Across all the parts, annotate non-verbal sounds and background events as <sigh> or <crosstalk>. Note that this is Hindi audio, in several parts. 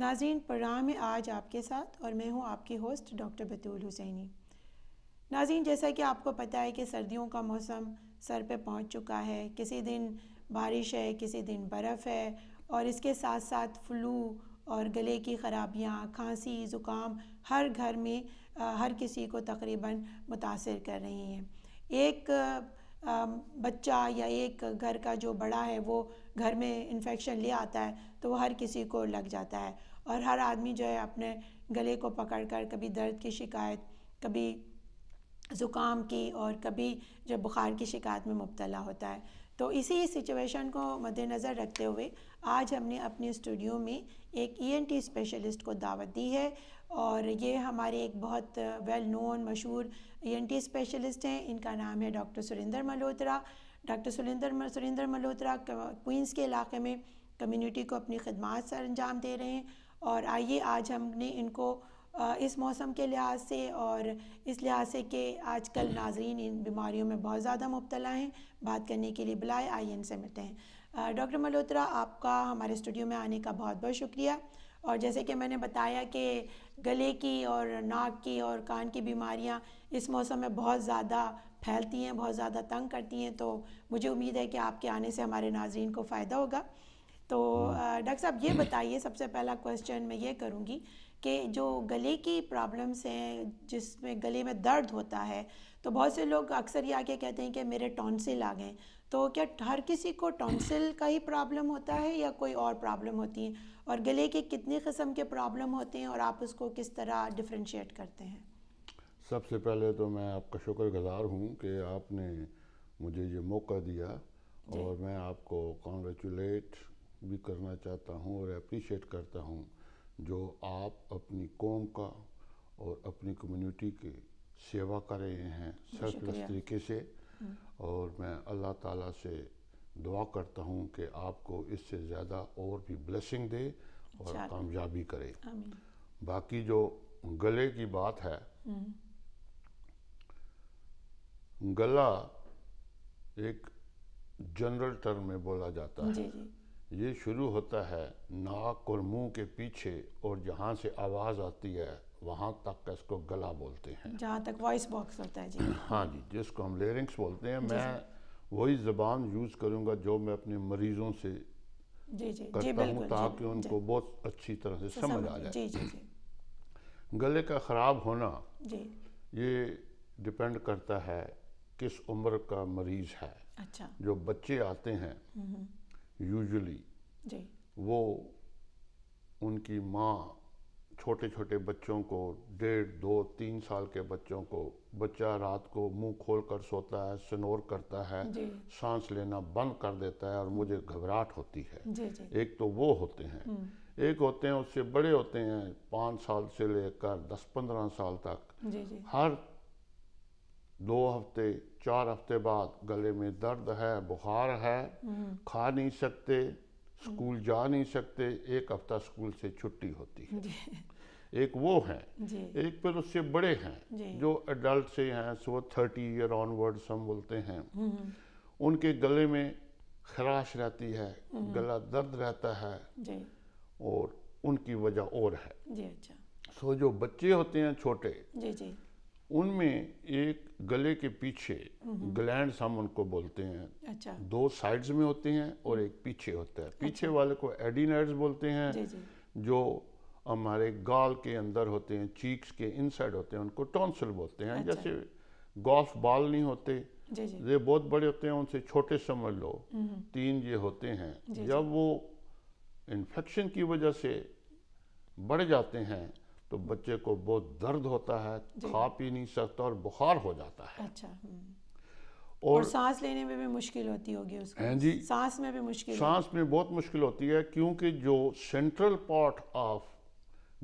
नाजीन प्रोग्राम है आज आपके साथ और मैं हूँ आपकी होस्ट डॉक्टर बतूल हुसैनी नाजीन जैसा कि आपको पता है कि सर्दियों का मौसम सर पे पहुँच चुका है किसी दिन बारिश है किसी दिन बर्फ़ है और इसके साथ साथ फ्लू और गले की खराबियाँ खांसी ज़ुकाम हर घर में आ, हर किसी को तकरीबन मुतासर कर रही हैं एक आ, बच्चा या एक घर का जो बड़ा है वो घर में इन्फेक्शन ले आता है तो वो हर किसी को लग जाता है और हर आदमी जो है अपने गले को पकड़ कर कभी दर्द की शिकायत कभी ज़ुकाम की और कभी जो बुखार की शिकायत में मुबतला होता है तो इसी सिचुएशन को मद्देनज़र रखते हुए आज हमने अपने स्टूडियो में एक ईएनटी e स्पेशलिस्ट को दावत दी है और ये हमारे एक बहुत वेल नोन मशहूर ईएनटी e स्पेशलिस्ट हैं इनका नाम है doctor Surendra Malhotra doctor Surendra Surendra Malhotra Queens के इलाके में कम्युनिटी को अपनी खदमात सर अंजाम दे रहे हैं और आइए आज हमने इनको इस मौसम के लिहाज से और इस लिहाज से कि आजकल नाजरीन इन बीमारियों में बहुत ज़्यादा मुबतला हैं बात करने के लिए बुलाए आइए इनसे मिलते हैं डॉक्टर मल्होत्रा आपका हमारे स्टूडियो में आने का बहुत बहुत शुक्रिया और जैसे कि मैंने बताया कि गले की और नाक की और कान की बीमारियां इस मौसम में बहुत ज़्यादा फैलती हैं बहुत ज़्यादा तंग करती हैं तो मुझे उम्मीद है कि आपके आने से हमारे नाजरन को फ़ायदा होगा तो हम्म। डॉक्टर साहब ये बताइए सबसे पहला क्वेश्चन मैं ये करूँगी कि जो गले की प्रॉब्लम्स हैं जिसमें गले में दर्द होता है तो बहुत से लोग अक्सर ये आके कहते हैं कि मेरे टॉन्सिल आ गए तो क्या हर किसी को टॉन्सिल का ही प्रॉब्लम होता है या कोई और प्रॉब्लम होती है और गले के कितने कस्म के प्रॉब्लम होते हैं और आप उसको किस तरह डिफ्रेंशिएट करते हैं सबसे पहले तो मैं आपका शुक्रगुजार हूँ कि आपने मुझे ये मौका दिया और मैं आपको कॉन्ग्रेचुलेट भी करना चाहता हूँ और अप्रिशिएट करता हूँ जो आप अपनी कौम का और अपनी कम्युनिटी की सेवा कर रहे हैं सरप्लस तरीके से हम्म। और मैं अल्लाह ताला से दुआ करता हूँ कि आपको इससे ज़्यादा और भी ब्लेसिंग दे और कामयाबी करे बाकी जो गले की बात है हम्म। गला एक जनरल टर्म में बोला जाता है ये शुरू होता है नाक और मुंह के पीछे और जहाँ से आवाज़ आती है वहाँ तक इसको गला बोलते हैं जहाँ तक वॉइस बॉक्स होता है जी <clears throat> हाँ जी जिसको हम लेरिंग्स बोलते हैं मैं वही ज़बान यूज़ करूँगा जो मैं अपने मरीज़ों से जी जी करता हूँ ताकि उनको बहुत अच्छी तरह से समझ आ जाए <clears throat> गले का ख़राब होना ये डिपेंड करता है किस उम्र का मरीज़ है अच्छा जो बच्चे आते हैं हम्म, हम्म। यूजुअली वो उनकी माँ छोटे छोटे बच्चों को डेढ़ दो तीन साल के बच्चों को बच्चा रात को मुंह खोल कर सोता है स्नोर करता है सांस लेना बंद कर देता है और हम्म। मुझे घबराहट होती है जी, जी। एक तो वो होते हैं हम्म। एक होते हैं उससे बड़े होते हैं पाँच साल से लेकर दस पंद्रह साल तक जी, जी। हर दो हफ्ते चार हफ्ते बाद गले में दर्द है बुखार है खा नहीं सकते स्कूल जा नहीं सकते एक हफ्ता स्कूल से छुट्टी होती है एक वो है एक फिर उससे बड़े हैं जो एडल्ट से हैं सो थर्टी ईयर ऑनवर्ड हम बोलते हैं हम्म, हम्म। उनके गले में खराश रहती है हम्म, गला दर्द रहता है और उनकी वजह और है जी अच्छा सो जो बच्चे होते हैं छोटे जी जी उनमें एक गले के पीछे ग्लैंड हम उनको बोलते हैं अच्छा दो साइड्स में होते हैं और एक पीछे होता है पीछे अच्छा। वाले को एडीनाइड्स बोलते हैं जी जी। जो हमारे गाल के अंदर होते हैं चीक्स के इनसाइड होते हैं उनको टॉन्सिल बोलते हैं अच्छा। जैसे गोल्फ बॉल नहीं होते जी ये बहुत बड़े होते हैं उनसे छोटे समझ लो तीन ये होते हैं जब वो इन्फेक्शन की वजह से बढ़ जाते हैं तो बच्चे को बहुत दर्द होता है खा पी नहीं सकता और बुखार हो जाता है अच्छा हम्म। और, और सांस लेने में भी मुश्किल होती होगी उसको हैं हाँ जी सांस में भी मुश्किल सांस में बहुत मुश्किल होती है क्योंकि जो सेंट्रल पार्ट ऑफ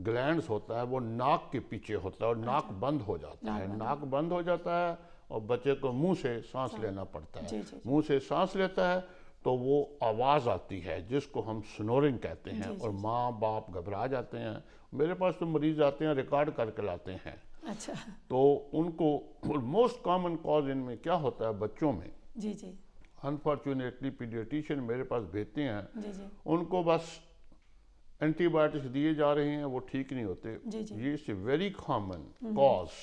ग्लैंड्स होता है वो नाक के पीछे होता है और अच्छा। नाक बंद हो जाता नाक है नाक बंद हो जाता है और बच्चे को मुंह से सांस हाँ। लेना पड़ता है मुंह से सांस लेता है तो वो आवाज़ आती है जिसको हम स्नोरिंग कहते हैं और माँ बाप घबरा जाते हैं मेरे पास तो मरीज आते हैं रिकॉर्ड करके लाते हैं अच्छा तो उनको मोस्ट कॉमन कॉज इनमें क्या होता है बच्चों में जी जी अनफॉर्चुनेटली पीडियटिशियन मेरे पास भेजते हैं जी जी उनको बस एंटीबायोटिक्स दिए जा रहे हैं वो ठीक नहीं होते जी जी ये it's very common cause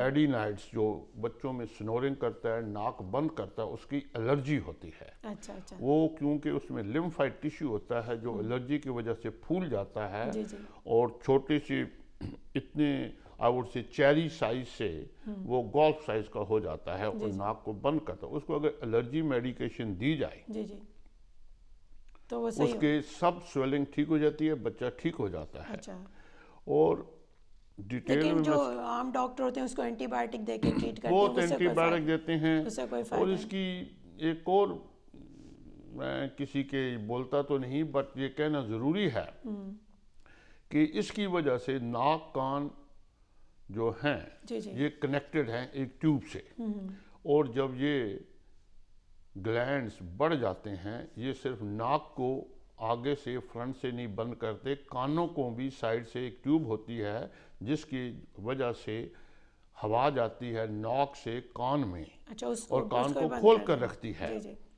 adenoids hmm. जो बच्चों में स्नोरिंग करता है नाक बंद करता है उसकी एलर्जी होती है अच्छा अच्छा वो क्योंकि उसमें लिम्फाइड टिश्यू होता है जो एलर्जी hmm. की वजह से फूल जाता है जी जी। और छोटी सी <clears throat> इतने आउट से चेरी साइज से वो गोल्फ साइज का हो जाता है और नाक को बंद करता है उसको अगर एलर्जी मेडिकेशन दी जाए जी जी। तो वो उसके सब स्वेलिंग ठीक हो जाती है बच्चा ठीक हो जाता है अच्छा। और डिटेल में जो आम डॉक्टर होते हैं उसको एंटीबायोटिक के ट्रीट करते हैं एंटीबायोटिक देते हैं और इसकी एक और मैं किसी के बोलता तो नहीं बट ये कहना ज़रूरी है हम्म। कि इसकी वजह से नाक कान जो हैं जी जी। ये कनेक्टेड हैं एक ट्यूब से हम्म। और जब ये ग्लैंड्स बढ़ जाते हैं ये सिर्फ नाक को आगे से फ्रंट से नहीं बंद करते कानों को भी साइड से एक ट्यूब होती है जिसकी वजह से हवा जाती है नाक से कान में अच्छा उस, और कान को खोल कर रखती है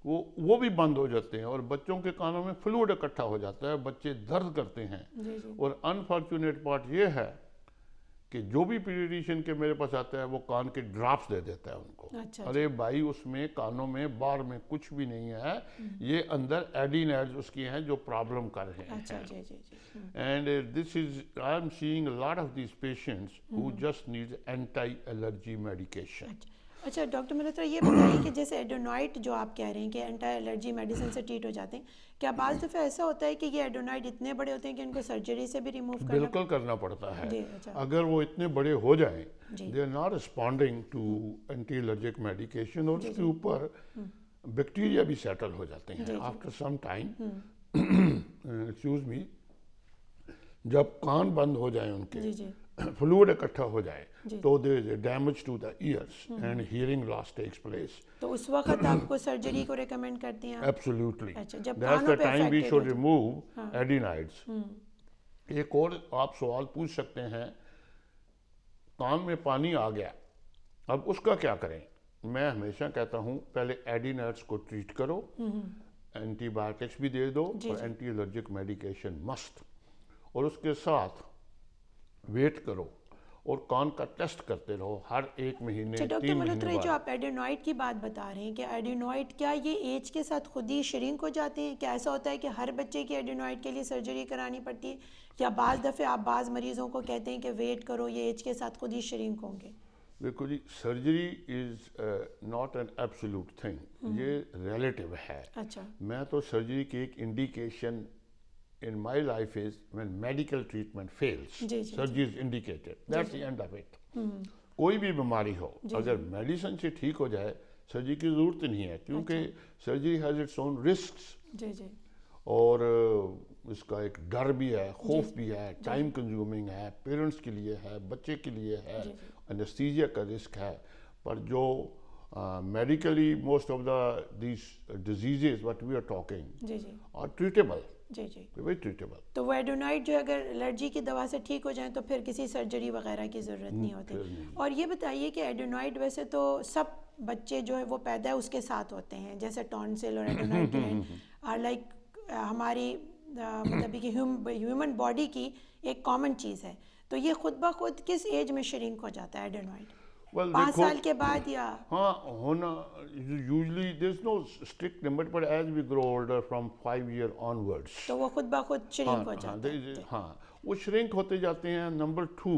वो वो भी बंद हो जाते हैं और बच्चों के कानों में फ्लूड इकट्ठा हो जाता है बच्चे दर्द करते हैं और अनफॉर्चुनेट पार्ट ये है कि जो भी पीडियडिशियन के मेरे पास आता है वो कान के ड्राफ्ट दे देता है उनको अच्छा, अरे अच्छा। भाई उसमें कानों में बार में कुछ भी नहीं है हम्म। ये अंदर एडिन एड्स उसकी हैं जो प्रॉब्लम कर रहे हैं and this is I am seeing lot of this patients who just need anti allergy medication अच्छा डॉक्टर हम्म। uh, hmm. अच्छा, अच्छा, मल्होत्रा ये बताइए कि जैसे एडोनॉइट जो आप कह रहे हैं कि एंटी एलर्जी मेडिसिन से ट्रीट हो जाते हैं क्या बाल दफ़े ऐसा होता है कि ये एडोनाइड इतने बड़े होते हैं कि इनको सर्जरी से भी रिमूव करना बिल्कुल करना पड़ता है अच्छा। अगर वो इतने बड़े हो जाएं they are not responding to anti allergic medication और उसके ऊपर बैक्टीरिया हम्म। भी सेटल हो जाते हैं after some time excuse me जब कान बंद हो जाए उनके फ्लूड <coughs> इकट्ठा हो जाए तो damage to the ears and hearing loss takes place तो उस वक्त आपको सर्जरी को रिकमेंड करते हैं एब्सोल्युटली अच्छा जब that's the time we should remove adenoids एक और आप सवाल पूछ सकते हैं कान में पानी आ गया अब उसका क्या करें मैं हमेशा कहता हूं पहले एडिनाइड्स को ट्रीट करो एंटीबायोटिक्स हम्म। भी दे दो और एंटी एलर्जिक मेडिकेशन मस्ट और उसके साथ वेट करो और कान का टेस्ट करते रहो हर एक महीने अच्छा, डॉक्टर मल्होत्रा जो आप एडेनोइड की बात बता रहे हैं कि एडेनोइड क्या ये एज के साथ खुद ही श्रिंक हो जाते हैं क्या ऐसा होता है कि हर बच्चे की एडेनोइड के लिए सर्जरी करानी पड़ती है या बाज़ दफ़े आप बाज़ मरीज़ों को कहते हैं कि वेट करो ये एज के साथ खुद ही श्रिंक होंगे देखो जी surgery is not an absolute thing hmm. ये रिलेटिव है अच्छा मैं तो सर्जरी की एक indication in my life is when medical treatment fails, surgery is indicated. That's the end of it. Hmm. कोई भी बीमारी हो अगर मेडिसिन से ठीक हो जाए सर्जरी की ज़रूरत नहीं है क्योंकि surgery has its own risk और इसका एक डर भी है खौफ भी है टाइम कंज्यूमिंग है पेरेंट्स के लिए है बच्चे के लिए है एनेस्थीजिया का रिस्क है पर जो medically most of the these diseases what we are talking are treatable जी जी वेरी ट्रीटेबल तो वो जो अगर एलर्जी की दवा से ठीक हो जाए तो फिर किसी सर्जरी वगैरह की ज़रूरत नहीं होती और ये बताइए कि एडोनॉइड वैसे तो सब बच्चे जो है वो पैदा उसके साथ होते हैं जैसे टॉन्सिल और एडोनॉइड आर लाइक हमारी मतलब कि ह्यूमन बॉडी की एक कॉमन चीज़ है तो ये खुद ब खुद किस एज में श्रिंक हो जाता है एडोनॉइड well, पाँच साल के बाद या हाँ होना usually there no strict limit but as we grow older from five year onwards तो वो खुद ब खुद श्रिंक हाँ, हो हाँ, जाते हाँ, हैं हाँ वो श्रिंक होते जाते हैं नंबर टू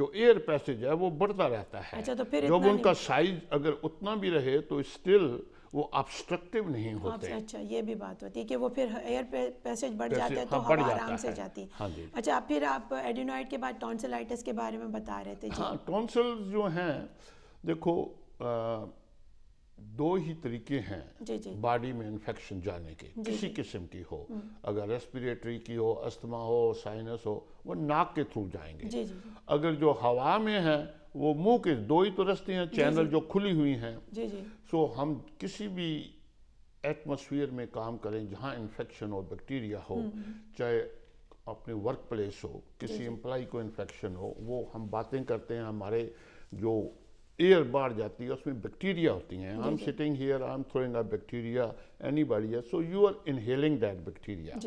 जो एयर पैसेज है वो बढ़ता रहता है अच्छा तो फिर जब उनका साइज अगर उतना भी रहे तो स्टिल वो ऑब्स्ट्रक्टिव नहीं हाँ, होते अच्छा ये भी बात होती है कि वो फिर एयर पैसेज बढ़ जाते हैं तो हाँ, हवा आराम से जाती है हाँ जी अच्छा फिर आप एडिनोइड के बाद टॉन्सिलाइटिस के बारे में बता रहे थे जी। हाँ टॉन्सिल जो हैं देखो आ, दो ही तरीके हैं बॉडी में इन्फेक्शन जाने के जी, किसी किस्म की हो हम्म। अगर रेस्पिरेटरी की हो अस्थमा हो साइनस हो वो नाक के थ्रू जाएंगे जी जी अगर जो हवा में है वो मुंह के दो ही तो रस्ते हैं चैनल जो खुली हुई हैं जी जी सो so, हम किसी भी एटमोसफियर में काम करें जहाँ इन्फेक्शन हो बैक्टीरिया हम्म, हो हम्म। चाहे अपने वर्क प्लेस हो किसी एम्प्लाई को इन्फेक्शन हो वो हम बातें करते हैं हमारे जो एयर बाहर जाती है उसमें बैक्टीरिया होती हैं I am sitting here I am throwing a bacteria any body so you are inhaling that bacteria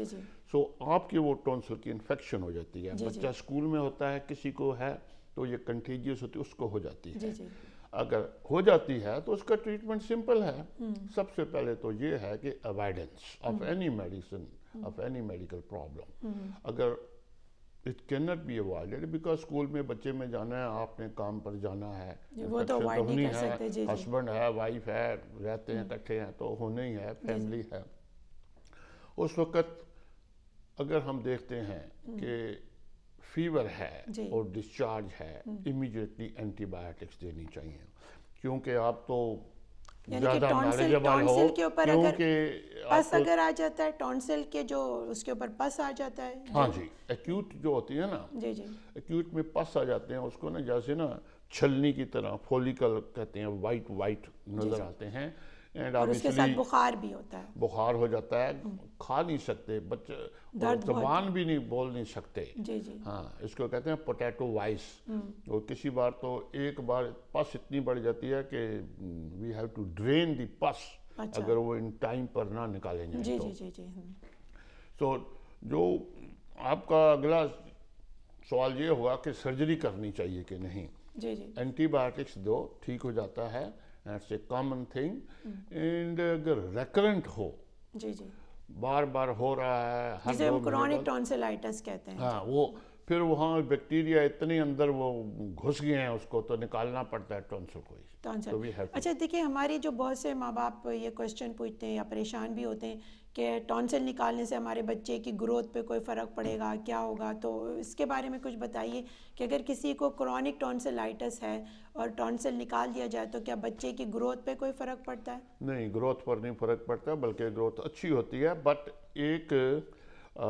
so आपके वो टॉन्सिल की इन्फेक्शन हो जाती है बच्चा स्कूल में होता है किसी को है तो ये कंटीजियस होती है उसको हो जाती है जी जी। अगर हो जाती है तो उसका ट्रीटमेंट सिंपल है हम्म। सबसे पहले तो ये है कि avoidance of any medicine of any medical problem अगर it can not be avoided because school में बच्चे में जाना है आपने काम पर जाना है वो तो, तो होनी है हस्बैंड है वाइफ है रहते हैं हम्म। इकट्ठे हैं तो होने ही है फैमिली है उस वक्त अगर हम देखते हैं हम्म। कि फीवर है और डिस्चार्ज है इमीडिएटली हम्म। एंटीबायोटिक्स देनी चाहिए क्योंकि आप तो ज्यादा पस अगर आ जाता है टॉन्सिल के जो उसके ऊपर पस आ जाता है हाँ जी एक्यूट जो होती है ना जी जी एक्यूट में पस आ जाते हैं उसको ना जैसे ना छलनी की तरह फोलिकल कहते हैं वाइट वाइट नजर आते हैं एंड और उसके साथ बुखार भी होता है बुखार हो जाता है हम्म। खा नहीं सकते बच्चे जबान भी नहीं बोल नहीं सकते जी जी हाँ इसको कहते हैं पोटैटो वाइस हम्म। और किसी बार तो एक बार पस इतनी बढ़ जाती है कि we have to drain the pus अच्छा। अगर वो इन टाइम पर ना निकाले जाए जी, तो। जी जी जी तो जो आपका अगला सवाल ये हुआ कि सर्जरी करनी चाहिए कि नहीं जी जी एंटीबायोटिक्स दो ठीक हो जाता है that's a common thing and अगर रेकरेंट हो जी जी बार बार हो रहा है हर जिसे हम क्रॉनिक टॉन्सिलाइटिस कहते हैं हाँ वो फिर वहाँ बैक्टीरिया इतने अंदर वो घुस गए हैं उसको तो निकालना पड़ता है टॉन्सिल को ही टॉन्सिल तो अच्छा देखिए हमारे जो बहुत से माँ बाप ये क्वेश्चन पूछते हैं या परेशान भी होते हैं कि टॉन्सिल निकालने से हमारे बच्चे की ग्रोथ पे कोई फ़र्क पड़ेगा क्या होगा तो इसके बारे में कुछ बताइए कि अगर किसी को क्रॉनिक टॉन्सिलाइटिस है और टॉन्सिल निकाल दिया जाए तो क्या बच्चे की ग्रोथ पे कोई फ़र्क पड़ता है नहीं ग्रोथ पर नहीं फ़र्क पड़ता बल्कि ग्रोथ अच्छी होती है बट एक आ,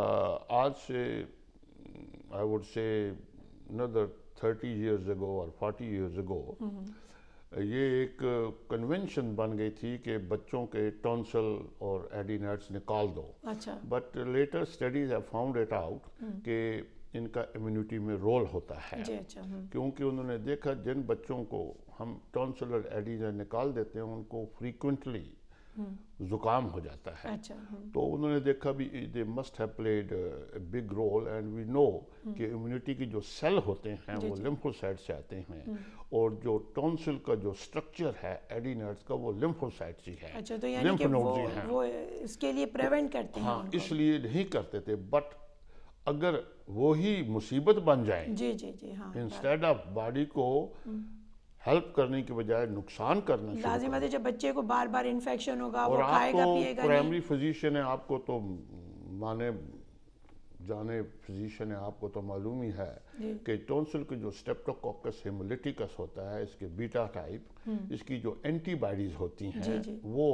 आज से आई वुड से नदर थर्टी ईयर्स अगो और फोर्टी ईयर्स अगो ये एक कन्वेंशन बन गई थी कि बच्चों के टॉन्सल और एडीनेट्स निकाल दो अच्छा but later studies I found it out कि इनका इम्यूनिटी में रोल होता है अच्छा, हम्म। क्योंकि उन्होंने देखा जिन बच्चों को हम टॉन्सल और एडीनेट निकाल देते हैं उनको फ्रीक्वेंटली हम्म। जुकाम हो जाता है अच्छा, हम्म। तो उन्होंने देखा भी they must have played big role and we know कि इम्यूनिटी की जो सेल होते हैं वो लिम्फोसाइट से आते हैं हम्म। और जो टॉन्सिल का जो स्ट्रक्चर है एडिनर्स का वो लिम्फोसाइट ही है अच्छा, तो वो, है। वो इसके लिए प्रिवेंट करते हाँ, हैं इसलिए नहीं करते थे बट अगर वो ही मुसीबत बन जाए जी जी जी हाँ इंस्टेड ऑफ बॉडी को हेल्प करने के बजाय नुकसान करना लाजिम है जब बच्चे को बार बार इन्फेक्शन होगा और वो खाएगा पिएगा प्राइमरी फिजिशियन है आपको तो माने जाने फिजिशियन है आपको तो मालूम ही है कि टोंसिल के जो स्टेप्टोकॉकस हेमोलिटिकस होता है इसके बीटा टाइप हम्म। इसकी जो एंटीबॉडीज़ होती हैं वो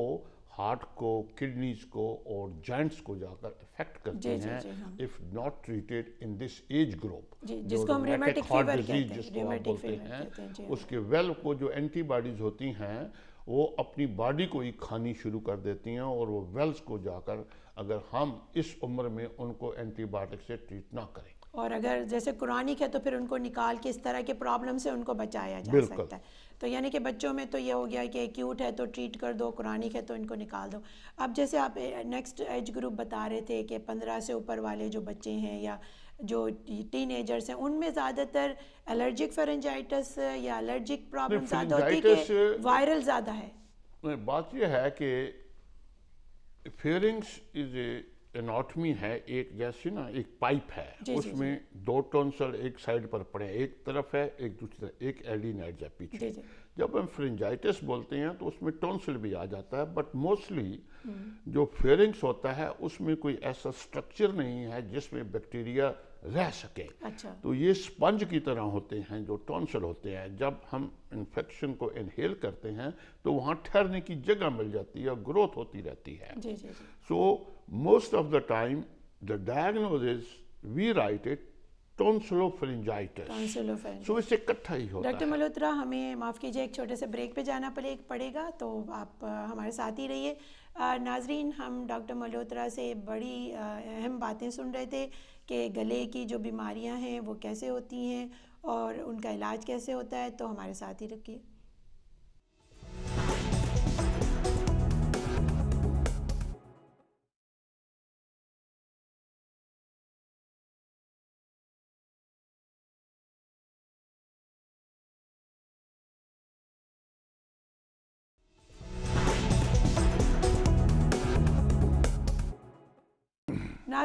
हार्ट को किडनीज को और जॉइंट्स को जाकर इफेक्ट करते हैं if not treated in this age group जिसको हम रिमेटिक फीवर कहते हैं जिसको हम बोलते हैं उसके वेल हाँ। को जो एंटीबॉडीज होती हैं वो अपनी बॉडी को ही खानी शुरू कर देती हैं और वो वेल्स को जाकर अगर हम इस उम्र में उनको एंटीबायोटिक से ट्रीट ना करें और अगर जैसे क्रॉनिक है तो फिर उनको निकाल के इस तरह के प्रॉब्लम से उनको बचाया जा सकता है तो यानी कि बच्चों में तो ये हो गया कि एक्यूट है तो ट्रीट कर दो क्रॉनिक है तो इनको निकाल दो अब जैसे आप नेक्स्ट एज ग्रुप बता रहे थे कि पंद्रह से ऊपर वाले जो बच्चे हैं या जो टीन एजर्स हैं उनमें ज़्यादातर एलर्जिक फेरेंजाइटिस या एलर्जिक प्रॉब्लम ज़्यादा होती है वायरल ज़्यादा है बात यह है कि फेरिंग्स इज़ ए एनाटमी है एक जैसी ना एक पाइप है जी, उसमें जी, जी. दो टॉन्सल एक साइड पर पड़े हैं एक तरफ है एक दूसरी तरफ एक एलिनाइट है पीछे जब हम फ्रेंजाइटिस बोलते हैं तो उसमें टॉन्सल भी आ जाता है बट मोस्टली हम्म। जो फेरिंग्स होता है उसमें कोई ऐसा स्ट्रक्चर नहीं है जिसमें बैक्टीरिया रह सके अच्छा। तो ये स्पंज की तरह होते हैं जो टॉन्सल होते हैं जब हम इन्फेक्शन को इनहेल करते हैं तो वहाँ ठहरने की जगह मिल जाती है और ग्रोथ होती रहती है so most of the time the diagnose we write it so इससे इकट्ठा ही होता डॉक्टर मल्होत्रा हमें माफ़ कीजिए एक छोटे से ब्रेक पे जाना पड़े पड़ेगा तो आप हमारे साथ ही रहिए नाजरीन हम डॉक्टर मल्होत्रा से बड़ी अहम बातें सुन रहे थे कि गले की जो बीमारियां हैं वो कैसे होती हैं और उनका इलाज कैसे होता है तो हमारे साथ ही रखिए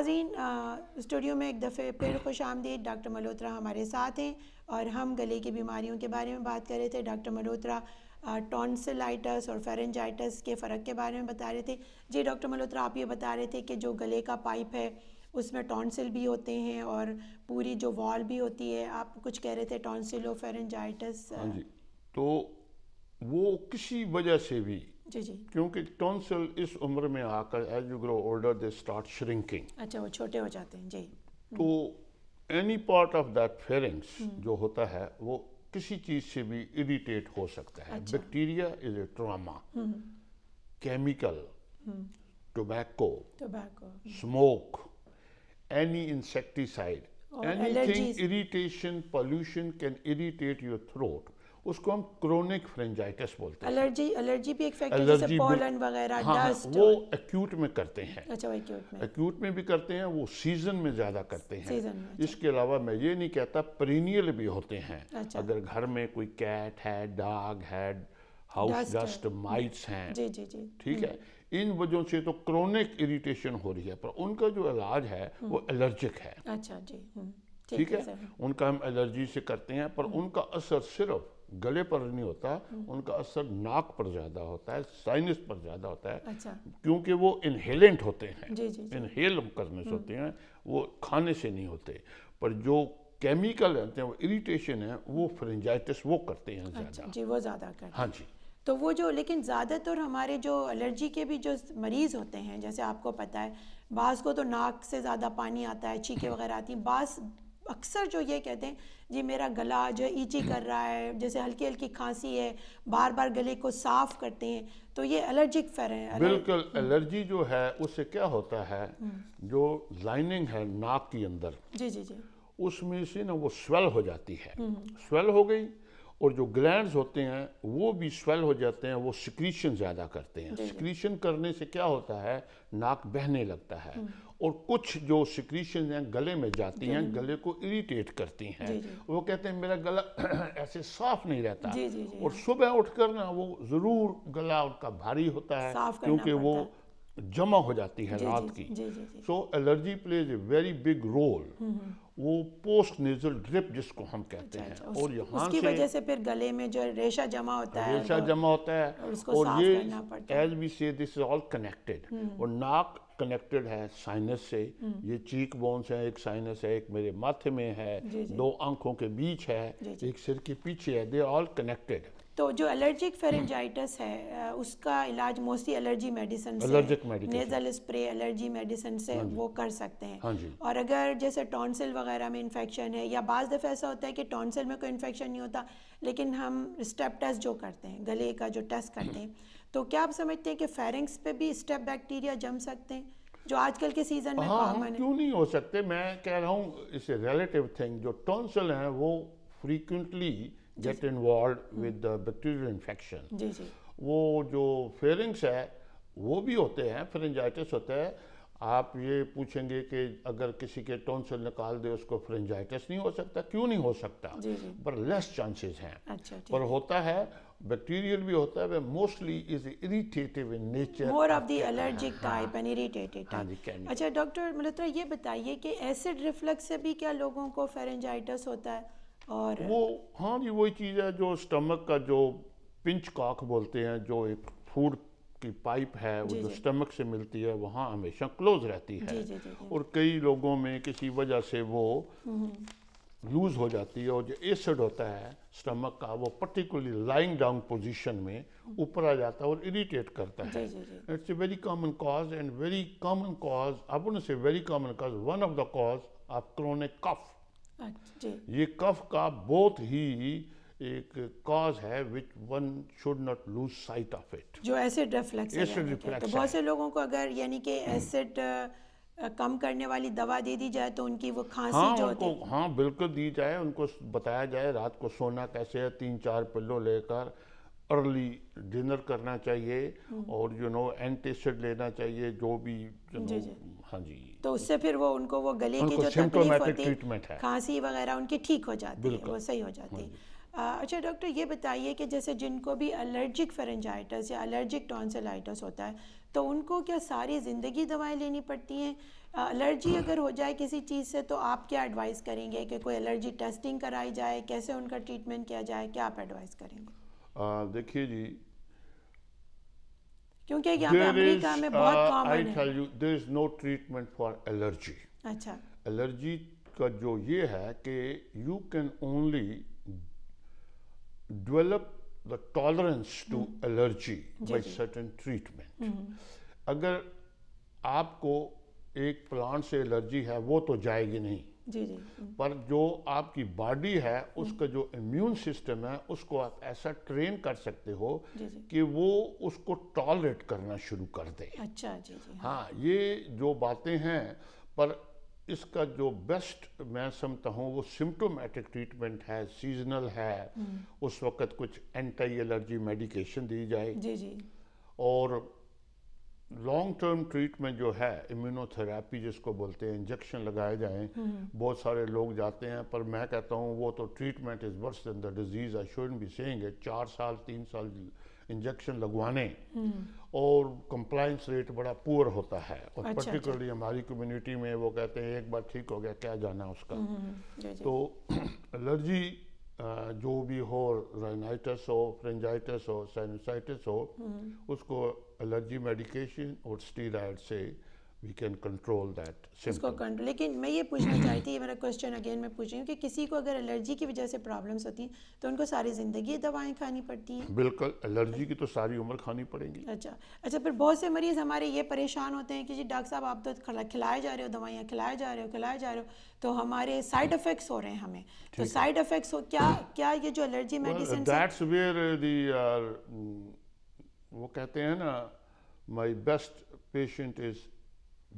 नाजीन स्टूडियो में एक दफ़े फिर खुश आमदीद डॉक्टर मल्होत्रा हमारे साथ हैं और हम गले की बीमारियों के बारे में बात कर रहे थे डॉक्टर मल्होत्रा टॉन्सिलाइटस और फेरेंजाइटस के फ़र्क के बारे में बता रहे थे जी डॉक्टर मल्होत्रा आप ये बता रहे थे कि जो गले का पाइप है उसमें टॉन्सिल भी होते हैं और पूरी जो वॉल भी होती है आप कुछ कह रहे थे टॉन्सिलो फेरेंजाइटस हाँ जी तो वो किसी वजह से भी जी जी क्योंकि टॉन्सिल इस उम्र में आकर as you grow older they start shrinking अच्छा वो छोटे हो जाते हैं जी हम्म। तो any part of that pharynx जो होता है वो किसी चीज़ से भी इरिटेट हो सकता है bacteria is a trauma chemical tobacco tobacco smoke any insecticide anything irritation pollution can irritate your throat उसको हम क्रोनिक फ्रेंजाइटिस बोलते हैं एलर्जी एलर्जी भी एक फैक्टर एलर्जी पोलन वगैरह हाँ, हाँ, वो एक्यूट में करते हैं अच्छा एक्यूट में एक्यूट में भी करते हैं वो सीजन में ज़्यादा करते हैं अच्छा। इसके अलावा मैं ये नहीं कहता प्रीनियल भी होते हैं अच्छा। अगर घर में कोई कैट है डॉग है हाउस डस्ट माइट्स हैं जी जी जी ठीक है हम्म। इन वजह से तो क्रोनिक इरिटेशन हो रही है पर उनका जो इलाज है हम्म। वो एलर्जिक है अच्छा जी हम्म। ठीक है उनका हम एलर्जी से करते हैं पर उनका असर सिर्फ गले पर नहीं होता उनका असर नाक पर ज़्यादा होता है साइनस पर ज़्यादा होता है अच्छा। क्योंकि वो इनहेलेंट होते हैं इनहेल करने से होते हैं वो खाने से नहीं होते पर जो केमिकल रहते हैं वो इरिटेशन है वो फ्रेंजाइटिस वो करते हैं अच्छा, ज़्यादा जी वो ज़्यादा करते हाँ जी तो वो जो लेकिन ज़्यादातर हमारे जो एलर्जी के भी जो मरीज़ होते हैं जैसे आपको पता है बास को तो नाक से ज़्यादा पानी आता है छीके <clears throat> वगैरह आती हैं बास अक्सर जो ये कहते हैं जी मेरा गला जो ईची कर रहा है जैसे हल्की हल्की खांसी है बार बार गले को साफ करते हैं तो ये एलर्जिक फेर है बिल्कुल एलर्जी हम्म। जो है उससे क्या होता है हम्म। जो लाइनिंग है नाक के अंदर जी जी जी उसमें से ना वो स्वेल हो जाती है स्वेल हम्म। हो गई और जो ग्लैंड होते हैं वो भी स्वेल हो जाते हैं वो सिक्रीशन ज़्यादा करते हैं सिक्रीशन करने से क्या होता है नाक बहने लगता है और कुछ जो सिक्रीशन हैं गले में जाती हैं गले को इरिटेट करती हैं वो कहते हैं मेरा गला <clears throat> ऐसे साफ नहीं रहता जी, जी, जी, और सुबह उठकर ना वो ज़रूर गला उनका भारी होता है क्योंकि वो जमा हो जाती है रात की so allergy plays a very big role वो पोस्ट नेजल ड्रिप जिसको हम कहते अच्छा, हैं अच्छा। और यहाँ उसकी वजह से फिर गले में जो रेशा जमा होता है रेशा जमा होता है और ये as we say this is all connected और नाक कनेक्टेड है साइनस से हम्म। ये चीक बोन्स है एक साइनस है एक मेरे माथे में है जी जी। दो आंखों के बीच है जी एक सिर के पीछे है दे ऑल कनेक्टेड तो जो एलर्जिक फेरेंजाइटिस है उसका इलाज मोस्टली एलर्जी मेडिसिन से नेजल स्प्रे एलर्जी मेडिसिन से हाँ वो कर सकते हैं हाँ और अगर जैसे टॉन्सिल वगैरह में इन्फेक्शन है या बाज़ दफ़े ऐसा होता है कि टॉन्सिल में कोई इन्फेक्शन नहीं होता लेकिन हम स्टेप टेस्ट जो करते हैं गले का जो टेस्ट करते हैं तो क्या आप समझते हैं कि फेरिंग्स पे भी स्टेप बैक्टीरिया जम सकते हैं जो आजकल के सीजन में हाँ, कॉमन क्यों नहीं हो सकते मैं कह रहा हूँ इस रिलेटिव थिंग जो टॉन्सल हैं वो frequently get involve with the bacterial infection वो जो फेरिंग्स है वो भी होते हैं फेरेंजाइटिस होता है आप ये पूछेंगे कि अगर किसी के टॉन्सिल निकाल दे उसको फ्रेंजाइटिस नहीं हो सकता क्यों नहीं हो सकता पर लेस चांसेस हैं अच्छा, पर होता है बैक्टीरियल भी होता है mostly is irritative in nature more of the allergic type and irritated type अच्छा डॉक्टर मल्होत्रा ये बताइए कि एसिड रिफ्लक्स से भी क्या लोगों को फेरेंजाइटिस होता है और वो हां जी वही चीज़ है जो स्टमक का जो पिंच कॉक बोलते हैं जो एक फूड की पाइप है वो जो स्टमक से मिलती है वहाँ हमेशा क्लोज रहती है जी, जी, जी, और कई लोगों में किसी वजह से वो हम्म, हम्म। लूज़ हो जाती है और जो एसिड होता है स्टमक का वो पर्टिकुलरली लाइंग डाउन पोजीशन में ऊपर आ जाता है और इरिटेट करता है it's a very common cause and very common cause अपन से very common cause one of the cause of chronic कफ ये कफ का बहुत ही एक कॉज है which one should not lose sight of it जो एसिड रिफ्लेक्स एसिड रिफ्लेक्स तो बहुत से लोगों को अगर यानी कि एसिड हम्म। कम करने वाली दवा दे दी जाए तो उनकी वो खांसी हाँ, जो उनको, होती हाँ बिल्कुल दी जाए उनको बताया जाए रात को सोना कैसे है तीन चार पिल्लो लेकर अर्ली डिनर करना चाहिए हम्म। और यू नो एंटीसिड लेना चाहिए जो भी you know, जी जी हाँ जी तो उससे फिर वो उनको वो गले की जो तकलीफ होती है खांसी वगैरह उनकी ठीक हो जाती है वो सही हो जाती है हाँ अच्छा डॉक्टर ये बताइए कि जैसे जिनको भी एलर्जिक फेरेंजाइटस या एलर्जिक टॉन्सिलाइटस होता है तो उनको क्या सारी ज़िंदगी दवाएं लेनी पड़ती हैं एलर्जी अगर हो जाए किसी चीज़ से तो आप क्या एडवाइस करेंगे कि कोई एलर्जी टेस्टिंग कराई जाए कैसे उनका ट्रीटमेंट किया जाए क्या आप एडवाइस करेंगे देखिए जी क्योंकि यहाँ अमेरिका में बहुत कॉमन है there is no treatment for allergy अच्छा एलर्जी का जो ये है कि you can only develop the tolerance to allergy by certain treatment अगर आपको एक प्लांट से एलर्जी है वो तो जाएगी नहीं जी जी hmm. पर जो आपकी बॉडी है hmm. उसका जो इम्यून सिस्टम है उसको आप ऐसा ट्रेन कर सकते हो जी जी। कि वो उसको टॉलरेट करना शुरू कर दे अच्छा जी जी हाँ ये जो बातें हैं पर इसका जो बेस्ट मैं समझता हूँ वो सिम्टोमेटिक ट्रीटमेंट है सीजनल है हम्म। उस वक्त कुछ एंटी एलर्जी मेडिकेशन दी जाए जी जी और लॉन्ग टर्म ट्रीटमेंट जो है इम्यूनोथेरेपी जिसको बोलते हैं इंजेक्शन लगाए जाएं हम्म। बहुत सारे लोग जाते हैं पर मैं कहता हूँ वो तो treatment is worse than the disease I should be saying चार साल तीन साल इंजेक्शन लगवाने हम्म। और कंप्लायंस रेट बड़ा पुअर होता है और अच्छा, पर्टिकुलरली अच्छा। हमारी कम्युनिटी में वो कहते हैं एक बार ठीक हो गया क्या जाना उसका हम्म, हम्म, जी जी। तो एलर्जी जो भी हो राइनाइटिस हो फ्रेंजाइटिस हो साइनसाइटिस हो उसको एलर्जी मेडिकेशन और स्टीराइड से वी कैन कंट्रोल दैट इसको कंट्रोल लेकिन मैं ये पूछना चाहती ये मेरा क्वेश्चन अगेन मैं पूछ रही हूँ कि किसी को अगर एलर्जी की वजह से प्रॉब्लम्स होती हैं तो उनको सारी ज़िंदगी दवाएं खानी पड़ती हैं बिल्कुल एलर्जी की तो सारी उम्र खानी पड़ेगी अच्छा अच्छा फिर बहुत से मरीज़ हमारे ये परेशान होते हैं कि जी डॉक्टर साहब आप तो खिलाए जा रहे हो दवाइयाँ खिलाए जा रहे हो खिलाए जा रहे हो तो हमारे साइड इफ़ेक्ट्स हो रहे हैं हमें तो साइड इफ़ेक्ट्स हो क्या क्या ये जो एलर्जी मेडिसिन uh, mm, वो कहते हैं ना my best patient is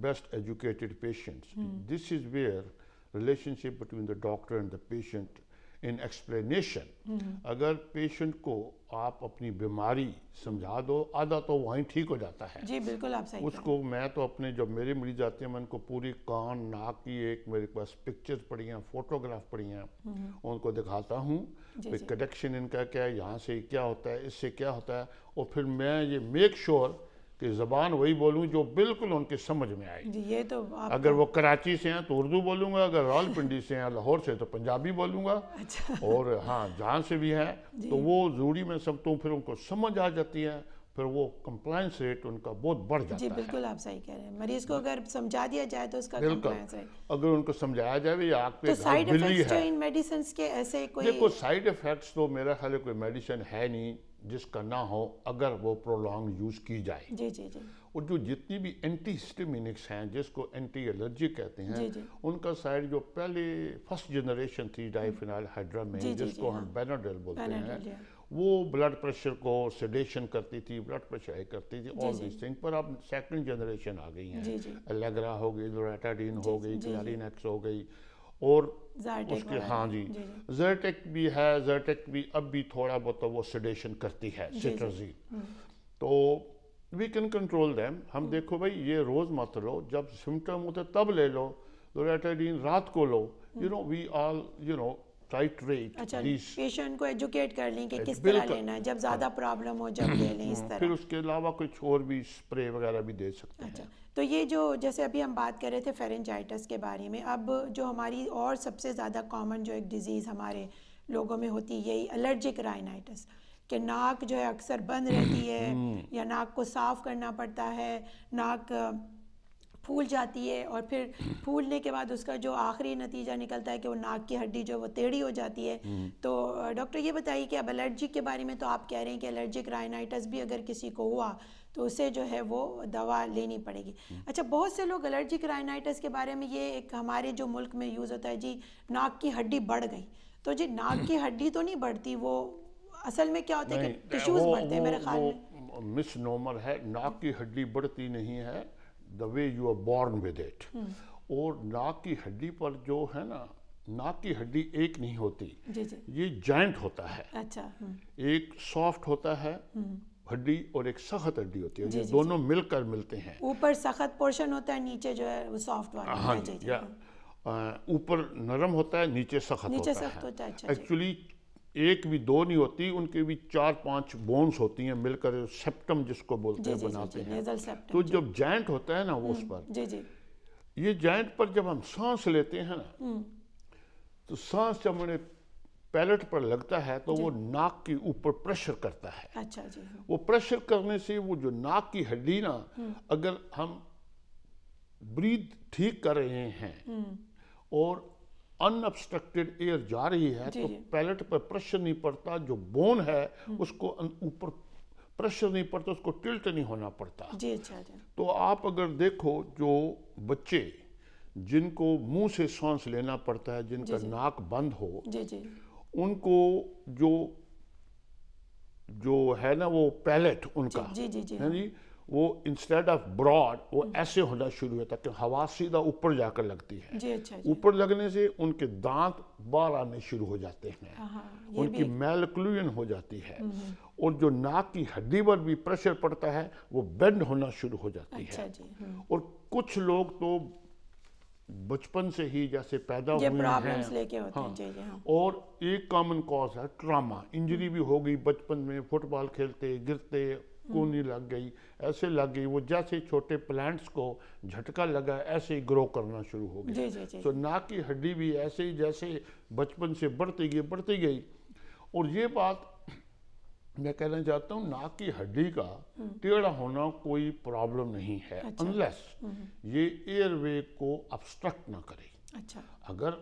best educated patients. Mm. This is where relationship between the doctor and the patient in explanation hmm. अगर पेशेंट को आप अपनी बीमारी समझा दो आधा तो वहीं ठीक हो जाता है जी बिल्कुल आप सही उसको मैं तो अपने जब मेरे मरीज आते हैं मैं उनको पूरी कान नाक की एक मेरे पास पिक्चर्स पड़ी हैं फोटोग्राफ पड़ी हैं हम्म। उनको दिखाता हूँ कनेक्शन इनका क्या है यहाँ से क्या होता है इससे क्या होता है और फिर मैं ये मेक श्योर sure कि ज़बान वही बोलूँ जो बिल्कुल उनके समझ में आए ये तो अगर वो कराची से हैं तो उर्दू बोलूँगा अगर रावलपिंडी से हैं लाहौर से तो पंजाबी बोलूँगा अच्छा। और हाँ जहाँ से भी हैं तो वो जरूरी में सब तो फिर उनको समझ आ जाती है फिर वो कंप्लाइंस रेट उनका बहुत बढ़ जाता है जी बिल्कुल आप सही कह रहे हैं मरीज को अगर समझा दिया जाए तो उसका बिल्कुल अगर उनको समझाया जाए या आपके तो साइड इफेक्ट्स जो इन मेडिसिन के ऐसे कोई देखो साइड इफेक्ट्स तो मेरा ख्याल कोई मेडिसिन है नहीं जिसका ना हो अगर वो प्रोलॉन्ग यूज़ की जाए जी जी जी और जो जितनी भी एंटी हिस्टेमिनिक्स हैं जिसको एंटी एलर्जी कहते हैं जी, जी. उनका साइड जो पहले फर्स्ट जनरेशन थी डाइफिनाइल हाइड्रा में जिसको हाँ। हम बेनाडल बोलते हैं हाँ। वो ब्लड प्रेशर को सेडेशन करती थी ब्लड प्रेशर हाई करती थी ऑल दिस थिंग पर अब सेकंड जनरेशन आ गई हैं एलेग्रा हो गई लोराटाडीन हो गई क्लारिनेक्स हो गई और उसके हाँ जी, जी, भी है जर्टेक भी अब भी थोड़ा बहुत वो सडेशन करती है सिट्रजीन हम्म। तो वी कैन कंट्रोल दैम हम हम्म। देखो भाई ये रोज़ मत लो जब सिम्टम होते तब ले लो लोटाडीन रात को लो you know we all you know अच्छा, पेशेंट को एजुकेट कर लें कि eh, किस तरह लेना है जब ज़्यादा प्रॉब्लम हाँ। हो जब ले लें इस हाँ। तरह फिर उसके अलावा कुछ और भी स्प्रे वगैरह भी दे सकते अच्छा, हैं तो ये जो जैसे अभी हम बात कर रहे थे फेरेंजाइटस के बारे में अब जो हमारी और सबसे ज़्यादा कॉमन जो एक डिज़ीज़ हमारे लोगों में होती है यही एलर्जिक राइनाइटस कि नाक जो है अक्सर बंद रहती है <clears throat> या नाक को साफ़ करना पड़ता है नाक फूल जाती है और फिर फूलने के बाद उसका जो आखिरी नतीजा निकलता है कि वो नाक की हड्डी जो वो टेढ़ी हो जाती है हम्म। तो डॉक्टर ये बताइए कि अब एलर्जिक के बारे में तो आप कह रहे हैं कि एलर्जिक राइनाइटस भी अगर किसी को हुआ तो उसे जो है वो दवा लेनी पड़ेगी हम्म। अच्छा बहुत से लोग एलर्जिक राइनाइटस के बारे में ये एक हमारे जो मुल्क में यूज़ होता है जी नाक की हड्डी बढ़ गई तो जी नाक की हड्डी तो नहीं बढ़ती वो असल में क्या होता है कि टिश्यूज़ बढ़ते हैं मेरे ख्याल में मिस नोमर है नाक की हड्डी बढ़ती नहीं है the way you are born with it और नाक की हड्डी पर जो है ना नाक की हड्डी एक नहीं होती जी जी। ये जॉइंट होता है अच्छा हम्म। एक सॉफ्ट होता है हम्म। हड्डी और एक सख्त हड्डी होती है जी, जी, दोनों मिलकर मिलते हैं ऊपर सख्त पोर्शन होता है नीचे जो है वो सॉफ्ट वाला हाँ जी, हम्म। ऊपर नरम होता है नीचे सख्त नीचे होता, सख्त होता है अच्छा, एक्चुअली एक भी दो नहीं होती उनके भी चार पांच बोन्स होती हैं मिलकर सेप्टम जिसको बोलते हैं बनाते जी, हैं तो जब जैंट होता है ना वो उस हम्म, पर ये जैंट पर जब हम सांस लेते हैं ना हम्म। तो सांस जब हमारे पैलेट पर लगता है तो वो नाक के ऊपर प्रेशर करता है अच्छा जी हाँ। वो प्रेशर करने से वो जो नाक की हड्डी ना हम्म। अगर हम ब्रीद ठीक कर रहे हैं और अनअब्स्ट्रक्टेड एयर जा रही है तो पैलेट पर प्रेशर नहीं पड़ता जो बोन है हम्म। उसको अं-, ऊपर प्रेशर नहीं पड़ता उसको टिल्ट नहीं होना पड़ता जी अच्छा, अच्छा तो आप अगर देखो जो बच्चे जिनको मुंह से सांस लेना पड़ता है जिनका जी, नाक बंद हो जी, जी. उनको जो जो है ना वो पैलेट उनका जी जी जी, जी, जी हाँ। वो इंस्टेड ऑफ ब्रॉड वो हम्म। ऐसे होना शुरू होता है कि हवा सीधा ऊपर जाकर लगती है अच्छा, ऊपर लगने से उनके दांत बाहर आने शुरू हो जाते हैं हाँ, हाँ, उनकी मेलक्लूजन हो जाती है हम्म, हम्म। और जो नाक की हड्डी पर भी प्रेशर पड़ता है वो बेंड होना शुरू हो जाती अच्छा, है और कुछ लोग तो बचपन से ही जैसे पैदा हुए हैं हाँ, हाँ। और एक कॉमन कॉज है ट्रामा इंजरी भी हो गई बचपन में फुटबॉल खेलते गिरते कोनी लग गई ऐसे लग गई वो जैसे छोटे प्लांट्स को झटका लगा ऐसे ही ग्रो करना शुरू हो गया सो नाक की हड्डी भी ऐसे ही जैसे बचपन से बढ़ती गई बढ़ती गई और ये बात मैं कहना चाहता हूँ नाक की हड्डी का हम्म। टेढ़ा होना कोई प्रॉब्लम नहीं है अनलेस अच्छा। हम्म। ये एयरवे को ऑब्स्ट्रक्ट ना करेगी अच्छा अगर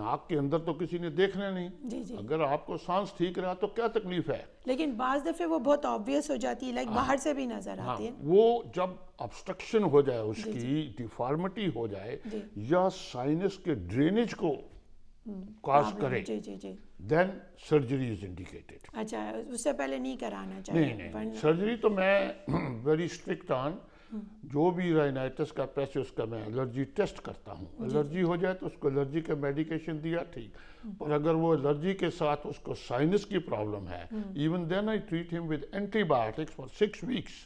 नाक के अंदर तो किसी ने देखना नहीं जी जी। अगर आपको सांस ठीक रहा तो क्या तकलीफ है लेकिन बाज दफे वो बहुत ऑब्वियस हो जाती है लाइक हाँ। बाहर से भी नजर हाँ, आती है वो जब ऑब्स्ट्रक्शन हो जाए उसकी डिफॉर्मिटी हो जाए या साइनस के ड्रेनेज को कॉज हम्म, करे जी जी जी देन सर्जरी इज इंडिकेटेड अच्छा उससे पहले नहीं कराना चाहिए नहीं नहीं सर्जरी तो मैं वेरी स्ट्रिक्ट ऑन जो भी राइनाइटिस का पैसे उसका मैं एलर्जी टेस्ट करता हूँ एलर्जी हो जाए तो उसको एलर्जी का मेडिकेशन दिया ठीक पर अगर वो एलर्जी के साथ उसको साइनस की प्रॉब्लम है even then I treat him with antibiotics for six weeks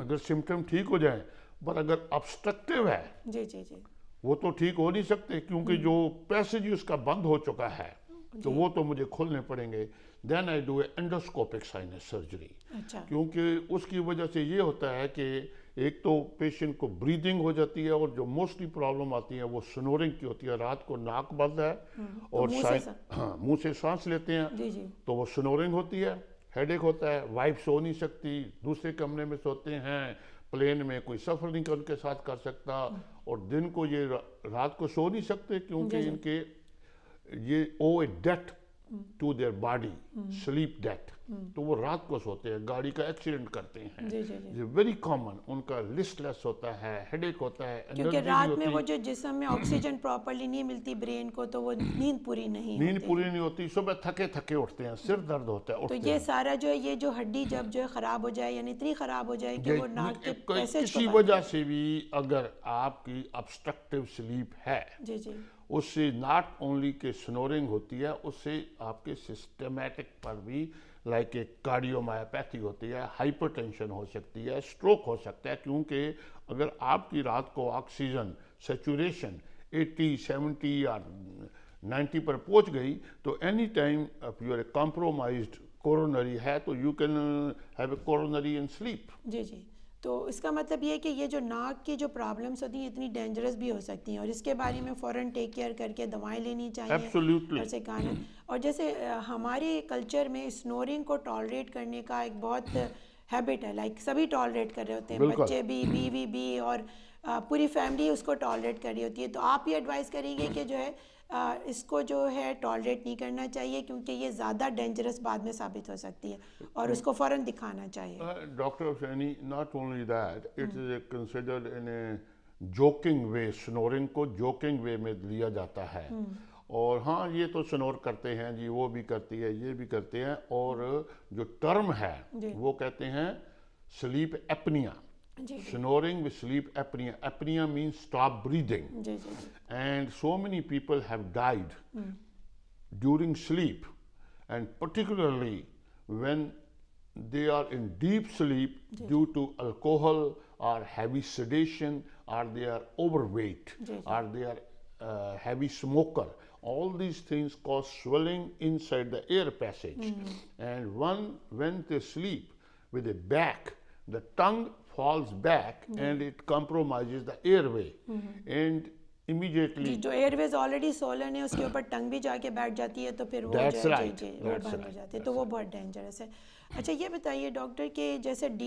अगर सिम्टम ठीक हो जाए पर अगर ऑब्स्ट्रक्टिव है जी जी जी वो तो ठीक हो नहीं सकते क्योंकि हम्म। जो पैसेज उसका बंद हो चुका है तो वो तो मुझे खोलने पड़ेंगे then I do endoscopic sinus surgery क्योंकि उसकी वजह से ये होता है कि एक तो पेशेंट को ब्रीदिंग हो जाती है और जो मोस्टली प्रॉब्लम आती है वो स्नोरिंग की होती है रात को नाक बंद है हम्म, तो और <clears throat> हाँ, मुंह से सांस लेते हैं तो वो स्नोरिंग होती है हेडेक होता है वाइफ सो नहीं सकती दूसरे कमरे में सोते हैं प्लेन में कोई सफ़र नहीं कर उनके साथ कर सकता हम्म। और दिन को ये रात को सो नहीं सकते क्योंकि इनके ये O A death to their body sleep debt तो वो रात को सोते हैं गाड़ी का एक्सीडेंट करते हैं वेरी कॉमन उनका लिस्टलेस होता है हेडेक होता है क्योंकि रात में वो जो जिसम में ऑक्सीजन प्रॉपरली <clears throat> नहीं मिलती ब्रेन को तो वो नींद पूरी नहीं नींद पूरी नहीं होती सुबह थके थके उठते हैं सिर दर्द होता है तो ये सारा जो है ये जो हड्डी जब जो है खराब हो जाए यानी इतनी खराब हो जाए कि वो नाक के किसी वजह से भी अगर आपकी ऑब्स्ट्रक्टिव स्लीप है जी जी उससे नॉट ओनली के स्नोरिंग होती है उससे आपके सिस्टमेटिक पर भी लाइक एक कार्डियोमायोपैथी होती है हाइपरटेंशन हो सकती है स्ट्रोक हो सकता है क्योंकि अगर आपकी रात को ऑक्सीजन सेचुरेशन 80, 70 या 90 पर पहुंच गई तो एनी टाइम आप यूर ए कॉम्प्रोमाइज कोरोनरी है तो you can have a coronary in sleep जी जी तो इसका मतलब ये है कि ये जो नाक की जो प्रॉब्लम्स होती हैं इतनी डेंजरस भी हो सकती हैं और इसके बारे में फ़ौरन टेक केयर करके दवाएं लेनी चाहिए ऐसे कारण और जैसे हमारे कल्चर में स्नोरिंग को टॉलरेट करने का एक बहुत हैबिट है लाइक सभी टॉलरेट कर रहे होते हैं बच्चे भी बीवी भी और पूरी फैमिली उसको टॉलरेट कर रही होती है तो आप ये एडवाइस करेंगे कि जो है आ, इसको जो है टॉलरेट नहीं करना चाहिए क्योंकि ये ज़्यादा डेंजरस बाद में साबित हो सकती है और उसको फ़ौर दिखाना चाहिए doctor not only that it is consider in joking way snoring को जोकिंग वे में लिया जाता है हम्म। और हाँ ये तो स्नोर करते हैं जी वो भी करती है ये भी करते हैं और जो टर्म है वो कहते हैं sleep apnea snoring with sleep apnea. Apnea means stop breathing. And so many people have died hmm. during sleep, and particularly when they are in deep sleep due to alcohol or heavy sedation, or they are overweight, or they are uh, heavy smoker. All these things cause swelling inside the air passage, mm. and one when they sleep with a back, the tongue falls back mm. hmm and it compromises the airway mm -hmm. and immediately जो airways already swollen है उसके ऊपर tongue भी जाके बैठ जाती है तो फिर वो that's जो right. जी, वो बंद हो जाती है तो वो बहुत डेंजरस है अच्छा ये बताइए डॉक्टर के जैसे डी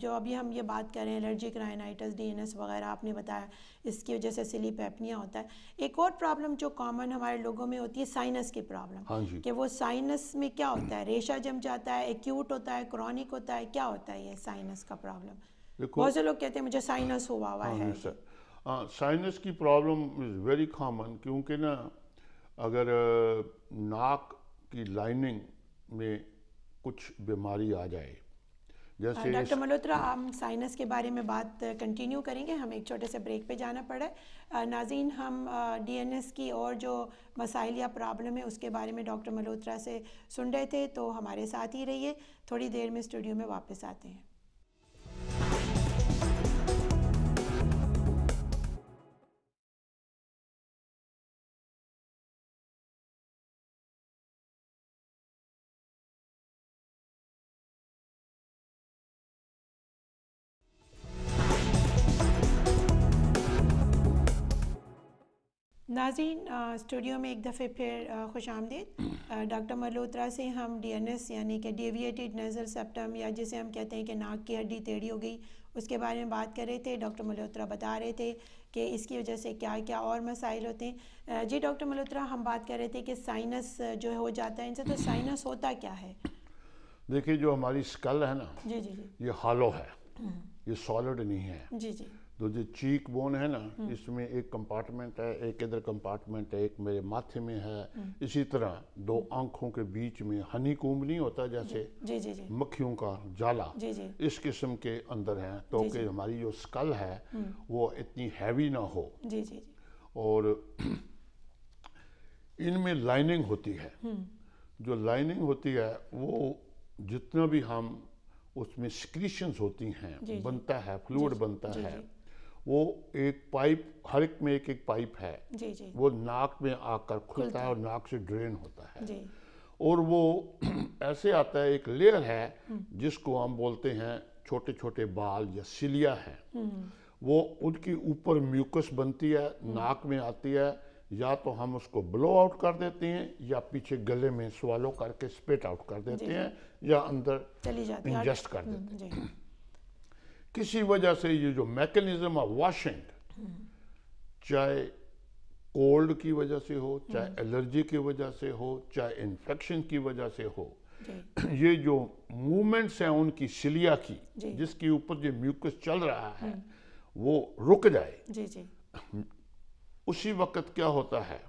जो अभी हम ये बात कर रहे हैं एलर्जिक राइनाइटिस डीएनएस वगैरह आपने बताया इसकी वजह से स्लीप एपनिया होता है एक और प्रॉब्लम जो कॉमन हमारे लोगों में होती है साइनस की प्रॉब्लम हाँ कि वो साइनस में क्या होता है रेशा जम जाता है एक्यूट होता है क्रॉनिक होता है क्या होता है ये साइनस का प्रॉब्लम देखो बहुत से लोग कहते हैं मुझे साइनस हुआ हुआ हाँ, है साइनस हाँ, की प्रॉब्लम इज़ वेरी कॉमन क्योंकि ना अगर नाक की लाइनिंग में कुछ बीमारी आ जाए जैसे डॉक्टर मल्होत्रा हम साइनस के बारे में बात कंटिन्यू करेंगे हम एक छोटे से ब्रेक पे जाना पड़ा नाजीन हम डीएनएस की और जो मसाइल या प्रॉब्लम है उसके बारे में डॉक्टर मल्होत्रा से सुन रहे थे तो हमारे साथ ही रहिए थोड़ी देर में स्टूडियो में वापस आते हैं नाजीन स्टूडियो में एक दफ़े फिर खुश आमदीद डॉक्टर मल्होत्रा से हम डी एन एस यानी कि डेविएटेड नज़र सेप्टम या जिसे हम कहते हैं कि नाक की हड्डी टेढ़ी हो गई उसके बारे में बात कर रहे थे डॉक्टर मल्होत्रा बता रहे थे कि इसकी वजह से क्या क्या और मसाइल होते हैं जी डॉक्टर मल्होत्रा हम बात कर रहे थे कि साइनस जो हो जाता है इनसे तो साइनस होता क्या है देखिए जो हमारी स्कल है ना जी जी जी ये हालो है हम्म। ये सॉलिड नहीं है जी जी तो जो चीक बोन है ना इसमें एक कंपार्टमेंट है एक इधर कंपार्टमेंट है एक मेरे माथे में है हम्म। इसी तरह दो आंखों के बीच में हनी कुंभ नहीं होता जैसे जी, जी, जी, मक्खियों का जाला जी, जी, इस किस्म के अंदर है तो कि हमारी जो स्कल है हम्म। वो इतनी हैवी ना हो जी, जी, जी. और <clears throat> इनमें लाइनिंग होती है हम्म। जो लाइनिंग होती है वो जितना भी हम उसमें स्क्रीशंस होती हैं बनता है फ्लूड बनता है वो एक पाइप हर एक में एक एक पाइप है जी जी वो नाक में आकर खुलता है और नाक से ड्रेन होता है जी और वो <clears throat> ऐसे आता है एक लेयर है हम्म। जिसको हम बोलते हैं छोटे छोटे बाल या सिलिया है हम्म। वो उनकी ऊपर म्यूकस बनती है हम्म। नाक में आती है या तो हम उसको ब्लो आउट कर देते हैं या पीछे गले में सवालों करके स्पेट आउट कर देते हैं या अंदर इंजेस्ट कर देते हैं किसी वजह से ये जो मैकेनिज्म ऑफ वॉशिंग चाहे कोल्ड की वजह से हो चाहे एलर्जी हम्म। की वजह से हो चाहे इन्फेक्शन की वजह से हो <clears throat> ये जो मूवमेंट्स हैं उनकी सिलिया की जिसके ऊपर जो म्यूकस चल रहा है हम्म। वो रुक जाए जी जी <clears throat> उसी वक्त क्या होता है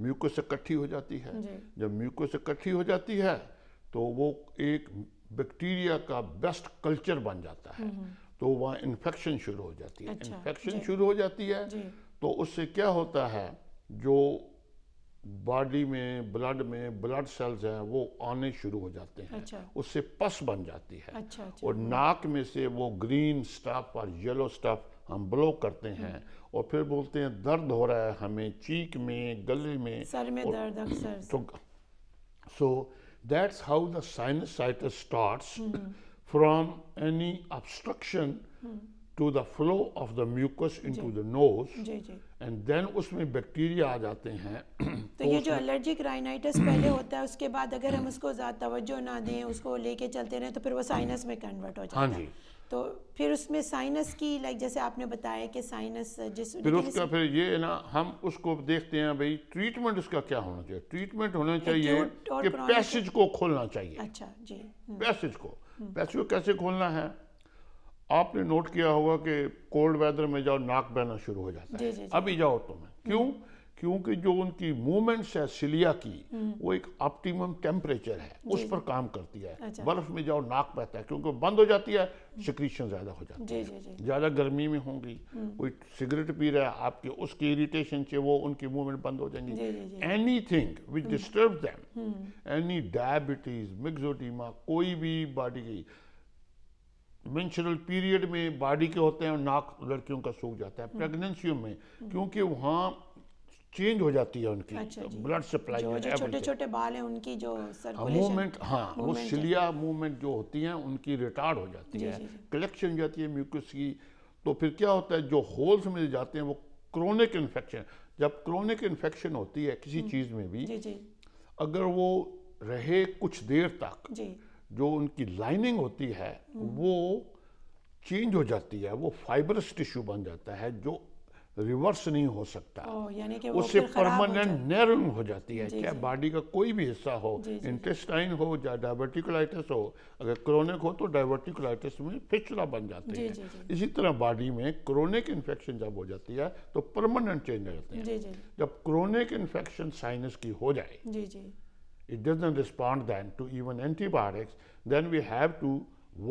म्यूकस इकट्ठी हो जाती है जब म्यूकस इकट्ठी हो जाती है तो वो एक बैक्टीरिया का बेस्ट कल्चर बन जाता है हम्म, तो वहाँ इन्फेक्शन शुरू हो जाती है अच्छा, इन्फेक्शन शुरू हो जाती है तो उससे क्या होता है जो बॉडी में ब्लड में ब्लड सेल्स हैं वो आने शुरू हो जाते हैं अच्छा। उससे पस बन जाती है अच्छा, अच्छा। और नाक में से वो ग्रीन स्टफ और येलो स्टफ हम ब्लो करते हम्म। हैं और फिर बोलते हैं दर्द हो रहा है हमें चीक में गले में सर में दर्द अक्सर so that's how the sinusitis starts from any obstruction to the flow of the mucus into the nose and then उसमें बैक्टीरिया आ जाते हैं <coughs> तो ये तो जो एलर्जिक राइनाइटिस पहले होता है उसके बाद अगर हम उसको ज़्यादा तवज्जो ना दें उसको लेके चलते रहें तो फिर वो साइनस में कन्वर्ट हो हाँ जाता हाँ जी तो फिर उसमें साइनस की लाइक जैसे आपने बताया कि साइनस जिस फिर उसका फिर ये ना हम उसको देखते हैं भाई ट्रीटमेंट उसका क्या होना चाहिए ट्रीटमेंट होना चाहिए कि पैसेज को खोलना चाहिए अच्छा जी पैसेज हम्म। को वैसे कैसे खोलना है आपने नोट किया होगा कि कोल्ड वेदर में जाओ नाक बहना शुरू हो जाता है अभी जाओ तुम्हें क्यों क्योंकि जो उनकी मूवमेंट्स है सिलिया की वो एक ऑप्टिमम टेम्परेचर है उस पर काम करती है अच्छा। बर्फ में जाओ नाक बहता है क्योंकि बंद हो जाती है सिक्रीशन ज़्यादा हो जाती है ज़्यादा गर्मी में होंगी हम्म। कोई सिगरेट पी रहा है आपके उसकी इरिटेशन से वो उनकी मूवमेंट बंद हो जाएंगी anything which disturb them any diabetes myxoedema कोई भी बॉडी की मेंशनल पीरियड में बॉडी के होते हैं और नाक लड़कियों का सूख जाता है प्रेगनेंसियों हम्म। में हम्म। क्योंकि वहाँ चेंज हो जाती है उनकी अच्छा ब्लड सप्लाई छोटे छोटे बाल हैं उनकी जो मूवमेंट हाँ, हाँ वो सिलिया मूवमेंट जो होती हैं उनकी रिटार्ड हो जाती है कलेक्शन जाती है म्यूकस की तो फिर क्या होता है जो होल्स में जाते हैं वो क्रोनिक इन्फेक्शन जब क्रोनिक इन्फेक्शन होती है किसी हम्म। चीज़ में भी जी, जी. अगर वो रहे कुछ देर तक जी. जो उनकी लाइनिंग होती है हम्म। वो चेंज हो जाती है वो फाइबरस टिश्यू बन जाता है जो रिवर्स नहीं हो सकता उससे परमानेंट नर्म हो जाती है चाहे बॉडी का कोई भी हिस्सा हो इंटेस्टाइन हो या डायबिटिकुलाइटिस हो अगर क्रोनिक हो तो डायबिटिकुलाइटिस में फिचला बन जाते हैं इसी तरह बॉडी में क्रोनिक इन्फेक्शन जब हो जाती है तो परमानेंट चेंज हो जाते हैं जब क्रोनिक इन्फेक्शन साइनस की हो जाए it doesn't respond then to even antibiotics then we have to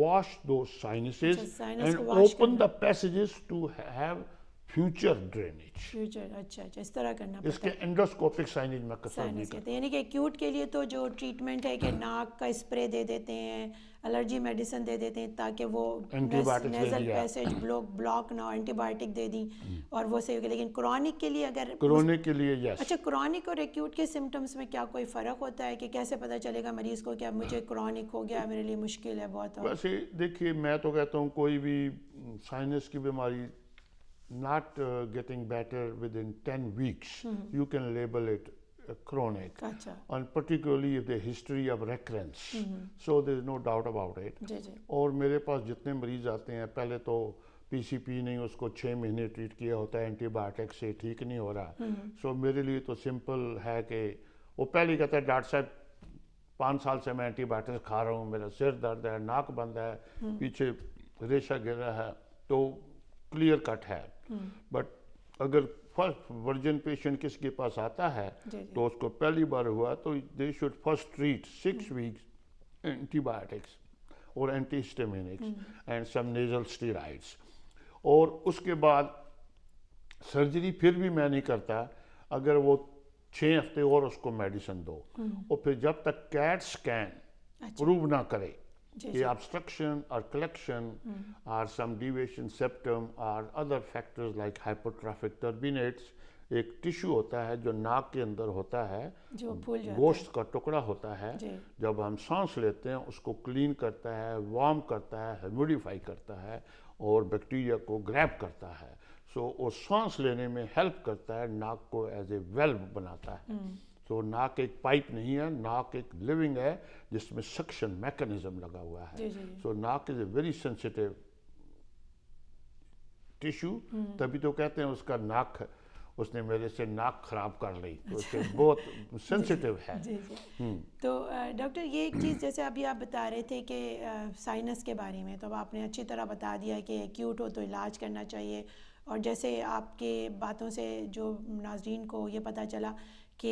wash the sinuses and open the passages to have future drainage future अच्छा अच्छा इस तरह करना इसके एंडोस्कोपिक साइनेज में कसर नहीं करते हैं यानी कि एक्यूट के लिए तो जो ट्रीटमेंट है कि <clears throat> नाक का स्प्रे दे देते हैं एलर्जी मेडिसिन दे देते हैं ताकि वो नेजल पैसेज ब्लॉक ब्लॉक ना एंटीबायोटिक दे दी <clears throat> और वो सही हो गया लेकिन क्रॉनिक के लिए अगर क्रॉनिक के लिए यस अच्छा क्रॉनिक और एक्यूट के सिम्टम्स में क्या कोई फ़र्क होता है कि कैसे पता चलेगा मरीज़ को कि अब मुझे क्रॉनिक हो गया मेरे लिए मुश्किल है बहुत वैसे देखिए मैं तो कहता हूँ कोई भी साइनस की बीमारी not uh, getting better within 10 weeks, mm -hmm. you can label it uh, chronic. Gotcha. And particularly if the history of recurrence. Mm -hmm. So there is no doubt about it. जी जी. और मेरे पास जितने मरीज आते हैं पहले तो पीसीपी नहीं उसको छः महीने ट्रीट किया होता है एंटीबायोटिक से ठीक नहीं हो रहा सो mm -hmm. so, मेरे लिए तो सिंपल है कि वो पहले कहता है डॉक्टर साहब पाँच साल से मैं एंटीबायोटिक्स खा रहा हूँ मेरा सिर दर्द है नाक बंद है पीछे रेशा गिरा है तो क्लियर कट है बट हम्म। अगर फर्स्ट वर्जन पेशेंट किसके पास आता है तो उसको पहली बार हुआ तो they should first treat six weeks antibiotics और antihistaminics and some nasal steroids और उसके बाद सर्जरी फिर भी मैं नहीं करता अगर वो छः हफ्ते और उसको मेडिसिन दो हम्म। और फिर जब तक कैट स्कैन प्रूव ना करे the obstruction or collection mm -hmm. or some deviation और other factors like hypertrophic turbinates एक टिश्यू होता है जो नाक के अंदर होता है जो फूल गोश्त का टुकड़ा होता है जब हम सांस लेते हैं उसको क्लीन करता है वार्म करता है ह्यूमिडिफाई करता है और बैक्टीरिया को ग्रैब करता है सो so, वो सांस लेने में हेल्प करता है नाक को एज ए वेल्व बनाता है mm. तो नाक एक पाइप नहीं है नाक एक लिविंग है जिसमें सक्शन मैकेनिज्म लगा हुआ है सो so, नाक is a very sensitive tissue तभी तो कहते हैं उसका नाक उसने मेरे से नाक खराब कर ली तो उसके बहुत सेंसिटिव <laughs> है जी जी हम्म। तो डॉक्टर ये एक चीज़ जैसे अभी आप बता रहे थे कि साइनस के बारे में तो अब आपने अच्छी तरह बता दिया कि एक्यूट हो तो इलाज करना चाहिए और जैसे आपके बातों से जो नाजरीन को ये पता चला कि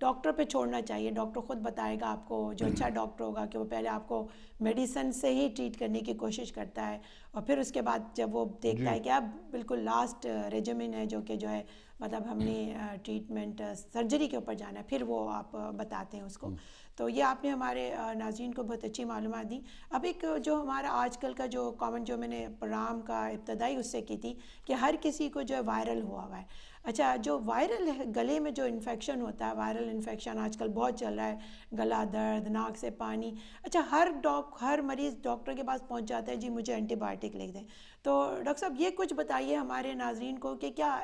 डॉक्टर पे छोड़ना चाहिए डॉक्टर ख़ुद बताएगा आपको जो अच्छा हम्म। डॉक्टर होगा कि वो पहले आपको मेडिसन से ही ट्रीट करने की कोशिश करता है और फिर उसके बाद जब वो देखता है कि अब बिल्कुल लास्ट रेजमिन है जो कि जो है मतलब हमने हम्म। ट्रीटमेंट सर्जरी के ऊपर जाना है फिर वो आप बताते हैं उसको हम्म। तो ये आपने हमारे नाजीन को बहुत अच्छी मालूम दी अब एक जो हमारा आजकल का जो कॉमन जो मैंने प्रोग्राम का इब्तदाई उससे की थी कि हर किसी को जो है वायरल हुआ हुआ है अच्छा जो वायरल गले में जो इन्फेक्शन होता है वायरल इन्फेक्शन आजकल बहुत चल रहा है गला दर्द नाक से पानी अच्छा हर डॉक हर मरीज़ डॉक्टर के पास पहुंच जाता है जी मुझे एंटीबायोटिक लिख दें तो डॉक्टर साहब ये कुछ बताइए हमारे नाजरीन को कि क्या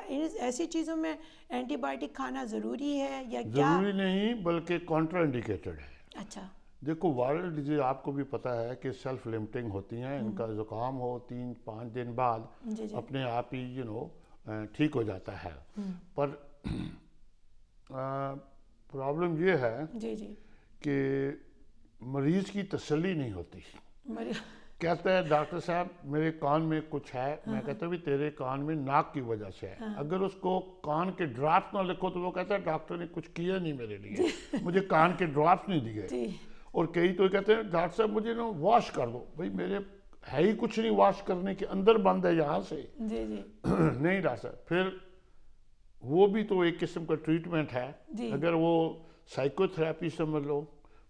ऐसी चीज़ों में एंटीबायोटिक खाना ज़रूरी है या क्या ज़रूरी नहीं बल्कि इंडिकेटेड है अच्छा देखो वायरल डिजीज आपको भी पता है कि सेल्फ लिमिटिंग होती हैं इनका हम्म। ज़ुकाम हो तीन पाँच दिन बाद अपने आप ही यू नो ठीक हो जाता है हम्म। पर प्रॉब्लम ये है जी जी कि मरीज की तसल्ली नहीं होती कहते हैं डॉक्टर साहब मेरे कान में कुछ है हाँ, मैं हाँ। कहता हूँ तेरे कान में नाक की वजह से है हाँ। अगर उसको कान के ड्रॉप्स ना लिखो तो वो कहता है डॉक्टर ने कुछ किया नहीं मेरे लिए मुझे कान के ड्रॉप्स नहीं दिए और कई तो कहते हैं डॉक्टर साहब मुझे ना वॉश कर दो भाई मेरे है ही कुछ नहीं वॉश करने के अंदर बंद है यहाँ से जी जी <clears throat> नहीं डॉक्टर फिर वो भी तो एक किस्म का ट्रीटमेंट है अगर वो साइकोथेरेपी समझ लो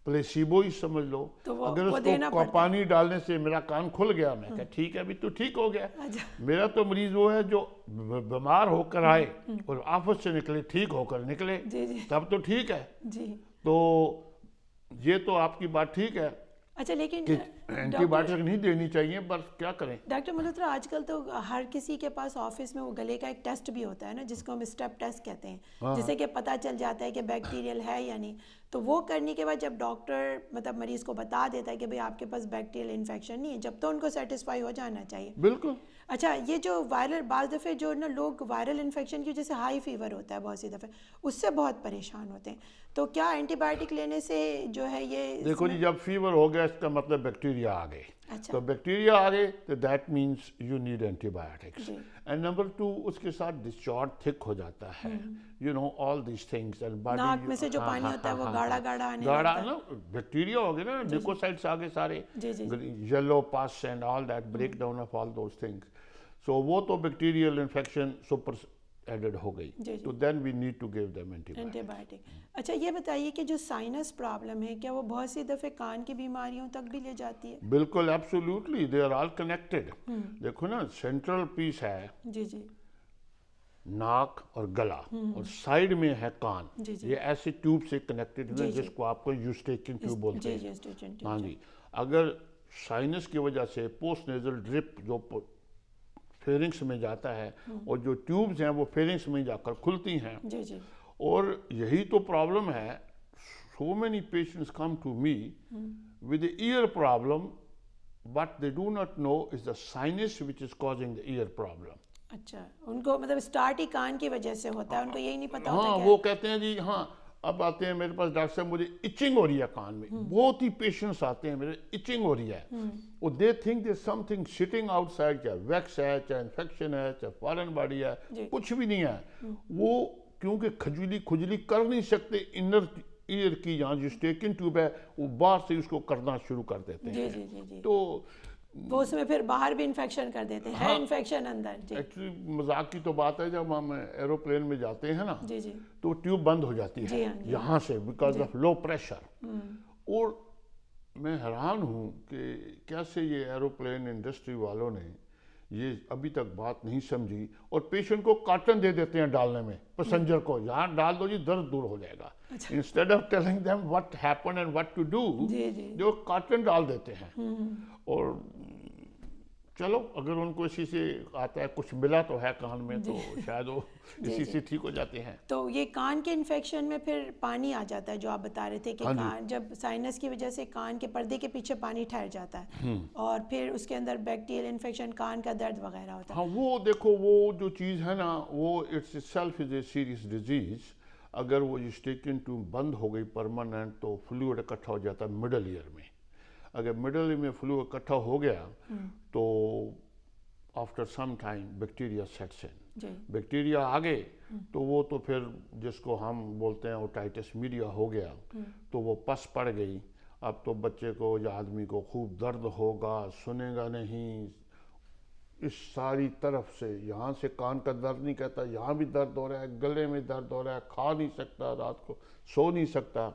प्लेसिबो ही समझ लो तो वो, अगर वो उसको पानी डालने से मेरा कान खुल गया मैं कहा हम्म। ठीक है अभी तो ठीक हो गया अच्छा। मेरा तो मरीज वो है जो बीमार होकर हम्म, आए हम्म। और आफत से निकले ठीक होकर निकले जी जी। तब तो ठीक है जी। तो ये तो आपकी बात ठीक है अच्छा लेकिन एंटीबायोटिक नहीं देनी चाहिए पर क्या करें डॉक्टर मल्होत्रा आजकल तो हर किसी के पास ऑफिस में वो गले का एक टेस्ट भी होता है ना जिसको हम स्टेप टेस्ट कहते हैं हाँ। जिससे कि पता चल जाता है कि बैक्टीरियल है या नहीं तो वो करने के बाद जब डॉक्टर मतलब मरीज को बता देता है कि भाई आपके पास बैक्टीरियल इन्फेक्शन नहीं है जब तो उनको सेटिस्फाई हो जाना चाहिए बिल्कुल अच्छा ये जो वायरल बाज़ दफ़े जो ना लोग वायरल इन्फेक्शन की जैसे हाई फीवर होता है बहुत सी दफ़े उससे बहुत परेशान होते हैं तो क्या एंटीबायोटिक लेने से जो है ये देखो जी जब फीवर हो गया इसका मतलब बैक्टीरिया आ गए अच्छा तो बैक्टीरिया आ गए तो that means you need antibiotics and number two उसके साथ डिस्चार्ज थिक हो जाता है you know all this things and body नाक में से जो हाँ, पानी होता हाँ, है हाँ, वो गाढ़ा गाढ़ा आने गाढ़ा ना बैक्टीरिया हो गए ना लिकोसाइड्स आ गए सारे yellow pus and all that break down of all those things so वो तो बैक्टीरियल इन्फेक्शन सुपर एडेड हो गई तो then we need to give them antibiotic अच्छा ये बताइए कि जो साइनस प्रॉब्लम है क्या वो बहुत सी दफ़े कान की बीमारियों तक भी ले जाती है बिल्कुल absolutely they are all connected देखो ना सेंट्रल पीस है जी जी नाक और गला हम्म। और साइड में है कान जी जी। ये ऐसे ट्यूब से कनेक्टेड है जिसको आपको यूस्टेकिन ट्यूब बोलते हैं हाँ जी अगर साइनस की वजह से पोस्ट नेजल ड्रिप जो फेरिंग्स में जाता है हम्म। और जो ट्यूब्स हैं वो फेरिंग्स में जाकर खुलती हैं जी जी और यही तो प्रॉब्लम है so many patients come to me with ear problem but they do not know is the sinus which is causing the ear problem अच्छा उनको मतलब स्टार्ट ही कान की वजह से होता है उनको यही नहीं पता हाँ होता वो कहते हैं जी हाँ अब आते हैं मेरे पास डॉक्टर साहब मुझे इचिंग हो रही है कान में हम्म। बहुत ही पेशेंट्स आते हैं मेरे इचिंग हो रही है वो they think they something sitting outside चाहे वैक्स है चाहे इन्फेक्शन है चाहे फॉरन बॉडी है कुछ भी नहीं है हम्म। वो क्योंकि खजुली खुजली कर नहीं सकते इनर ईयर की यहाँ जो स्टेकिंग ट्यूब है वो बाहर से उसको करना शुरू कर देते हैं तो वो उसमें फिर बाहर भी इन्फेक्शन कर देते हैं हाँ, इन्फेक्शन अंदर एक्चुअली मजाक की तो बात है जब हम एरोप्लेन में जाते हैं ना जी जी तो ट्यूब बंद हो जाती है हाँ, यहाँ से बिकॉज ऑफ लो प्रेशर और मैं हैरान हूँ कि कैसे ये एरोप्लेन इंडस्ट्री वालों ने ये अभी तक बात नहीं समझी और पेशेंट को कार्टन दे देते हैं डालने में पैसेंजर को यहाँ डाल दो जी दर्द दूर हो जाएगा instead of telling them what happen and what to do जो कार्टन डाल देते हैं हम्म। और चलो अगर उनको इसी से आता है कुछ मिला तो है कान में तो <laughs> शायद वो <laughs> इसी से ठीक हो जाते हैं तो ये कान के इन्फेक्शन में फिर पानी आ जाता है जो आप बता रहे थे कि हाँ कान जब साइनस की वजह से कान के पर्दे के पीछे पानी ठहर जाता है हम्म। और फिर उसके अंदर बैक्टीरियल इन्फेक्शन कान का दर्द वगैरह होता है हाँ वो देखो वो जो चीज़ है ना वो itself is a serious disease अगर वो यूस्टेकिन ट्यूब बंद हो गई परमानेंट तो फ्लूड इकट्ठा हो जाता है मिडल ईयर में अगर मिडल में फ्लू इकट्ठा हो गया हम्म। तो after some time bacteria sets in bacteria आ गए तो वो तो फिर जिसको हम बोलते हैं ओटाइटिस मीडिया हो गया हम्म। तो वो पस पड़ गई अब तो बच्चे को या आदमी को खूब दर्द होगा सुनेगा नहीं इस सारी तरफ से यहाँ से कान का दर्द नहीं कहता यहाँ भी दर्द हो रहा है गले में दर्द हो रहा है खा नहीं सकता रात को सो नहीं सकता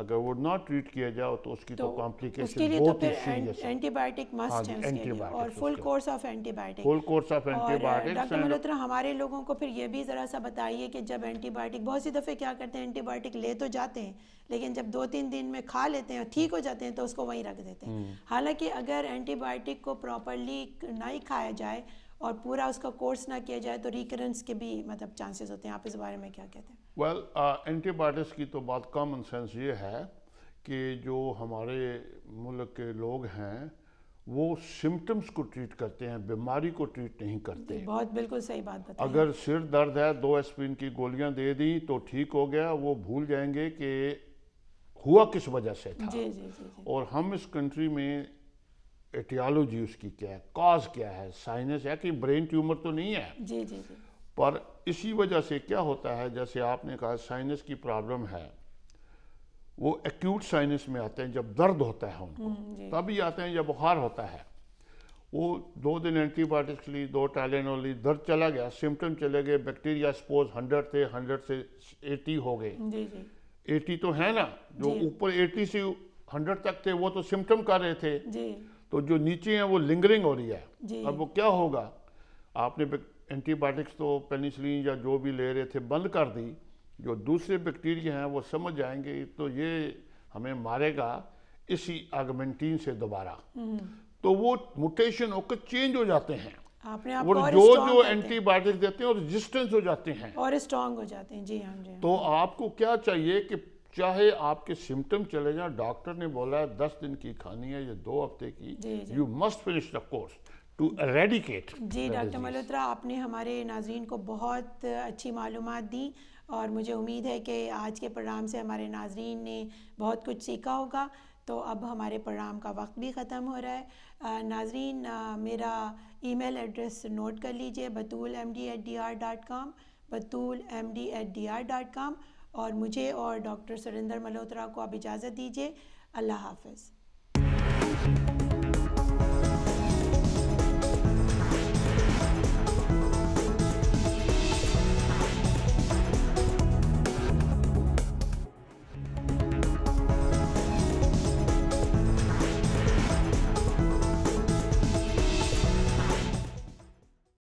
अगर वो ना ट्रीट किया जाओ तो उसकी तो, तो कॉम्प्लिकेशन तो बहुत तो एंटीबायोटिक मस्ट है हाँ एंटीबायोटिक और full course of antibiotic full course of antibiotic doctor Malhotra हमारे लोगों को फिर ये भी ज़रा सा बताइए कि जब एंटीबायोटिक बहुत सी दफ़े क्या करते हैं एंटीबायोटिक ले तो जाते हैं लेकिन जब दो तीन दिन में खा लेते हैं ठीक हो जाते हैं तो उसको वहीं रख देते हैं हम्म। हालांकि अगर एंटीबायोटिक को प्रॉपरली नहीं खाया जाए और पूरा उसका कोर्स ना किया जाए तो रिकरेंस के भी मतलब चांसेस होते हैं आप इस बारे में क्या कहते हैं वेल एंटीबायोटिक्स uh, की तो बात कॉमन सेंस ये है कि जो हमारे मुल्क के लोग हैं वो सिम्टम्स को ट्रीट करते हैं बीमारी को ट्रीट नहीं करते बहुत बिल्कुल सही बात बताई अगर सिर दर्द है दो एस्पिरिन की गोलियां दे दी तो ठीक हो गया वो भूल जाएंगे कि हुआ किस वजह से था जी, जी, जी, जी। और हम इस कंट्री में एटियालोजी उसकी क्या है कॉज क्या है साइनस है कि ब्रेन ट्यूमर तो नहीं है जी जी जी पर इसी वजह से क्या होता है जैसे आपने कहा साइनस की प्रॉब्लम है वो एक्यूट साइनस में आते हैं जब दर्द होता है उनको हम्म, तभी आते हैं जब बुखार होता है वो दो दिन एंटीबायोटिक्स ली दो टैलेनोल ली दर्द चला गया सिम्टम चले गए बैक्टीरिया सपोज हंड्रेड थे हंड्रेड से एटी हो गए एटी तो है ना जो ऊपर एटी से हंड्रेड तक थे वो तो सिम्टम कर रहे थे जी। तो जो नीचे हैं वो लिंगरिंग हो रही है अब वो क्या होगा आपने एंटीबायोटिक्स तो पेनिसिलिन या जो भी ले रहे थे बंद कर दी जो दूसरे बैक्टीरिया हैं वो समझ जाएंगे तो ये हमें मारेगा इसी आगमेंटीन से दोबारा तो वो म्यूटेशन होकर चेंज हो जाते हैं आपने आप और और जो जो एंटीबायोटिक देते हैं और रेजिस्टेंस हो जाते हैं और स्ट्रॉन्ग हो जाते हैं जी हाँ जी हाँ। तो आपको क्या चाहिए कि चाहे आपके सिम्टम चले जाए डॉक्टर ने बोला है दस दिन की खानी है या दो हफ्ते की you must finish the course to eradicate जी डॉक्टर मल्होत्रा आपने हमारे नाजरन को बहुत अच्छी मालूम दी और मुझे उम्मीद है कि आज के प्रोग्राम से हमारे नाजरन ने बहुत कुछ सीखा होगा तो अब हमारे प्रोग्राम का वक्त भी ख़त्म हो रहा है नाजरीन मेरा ईमेल एड्रेस नोट कर लीजिए Batool M D at D R dot com Batool M D at D R dot com और मुझे और डॉक्टर सुरेंद्र मल्होत्रा को अब इजाज़त दीजिए अल्लाह हाफ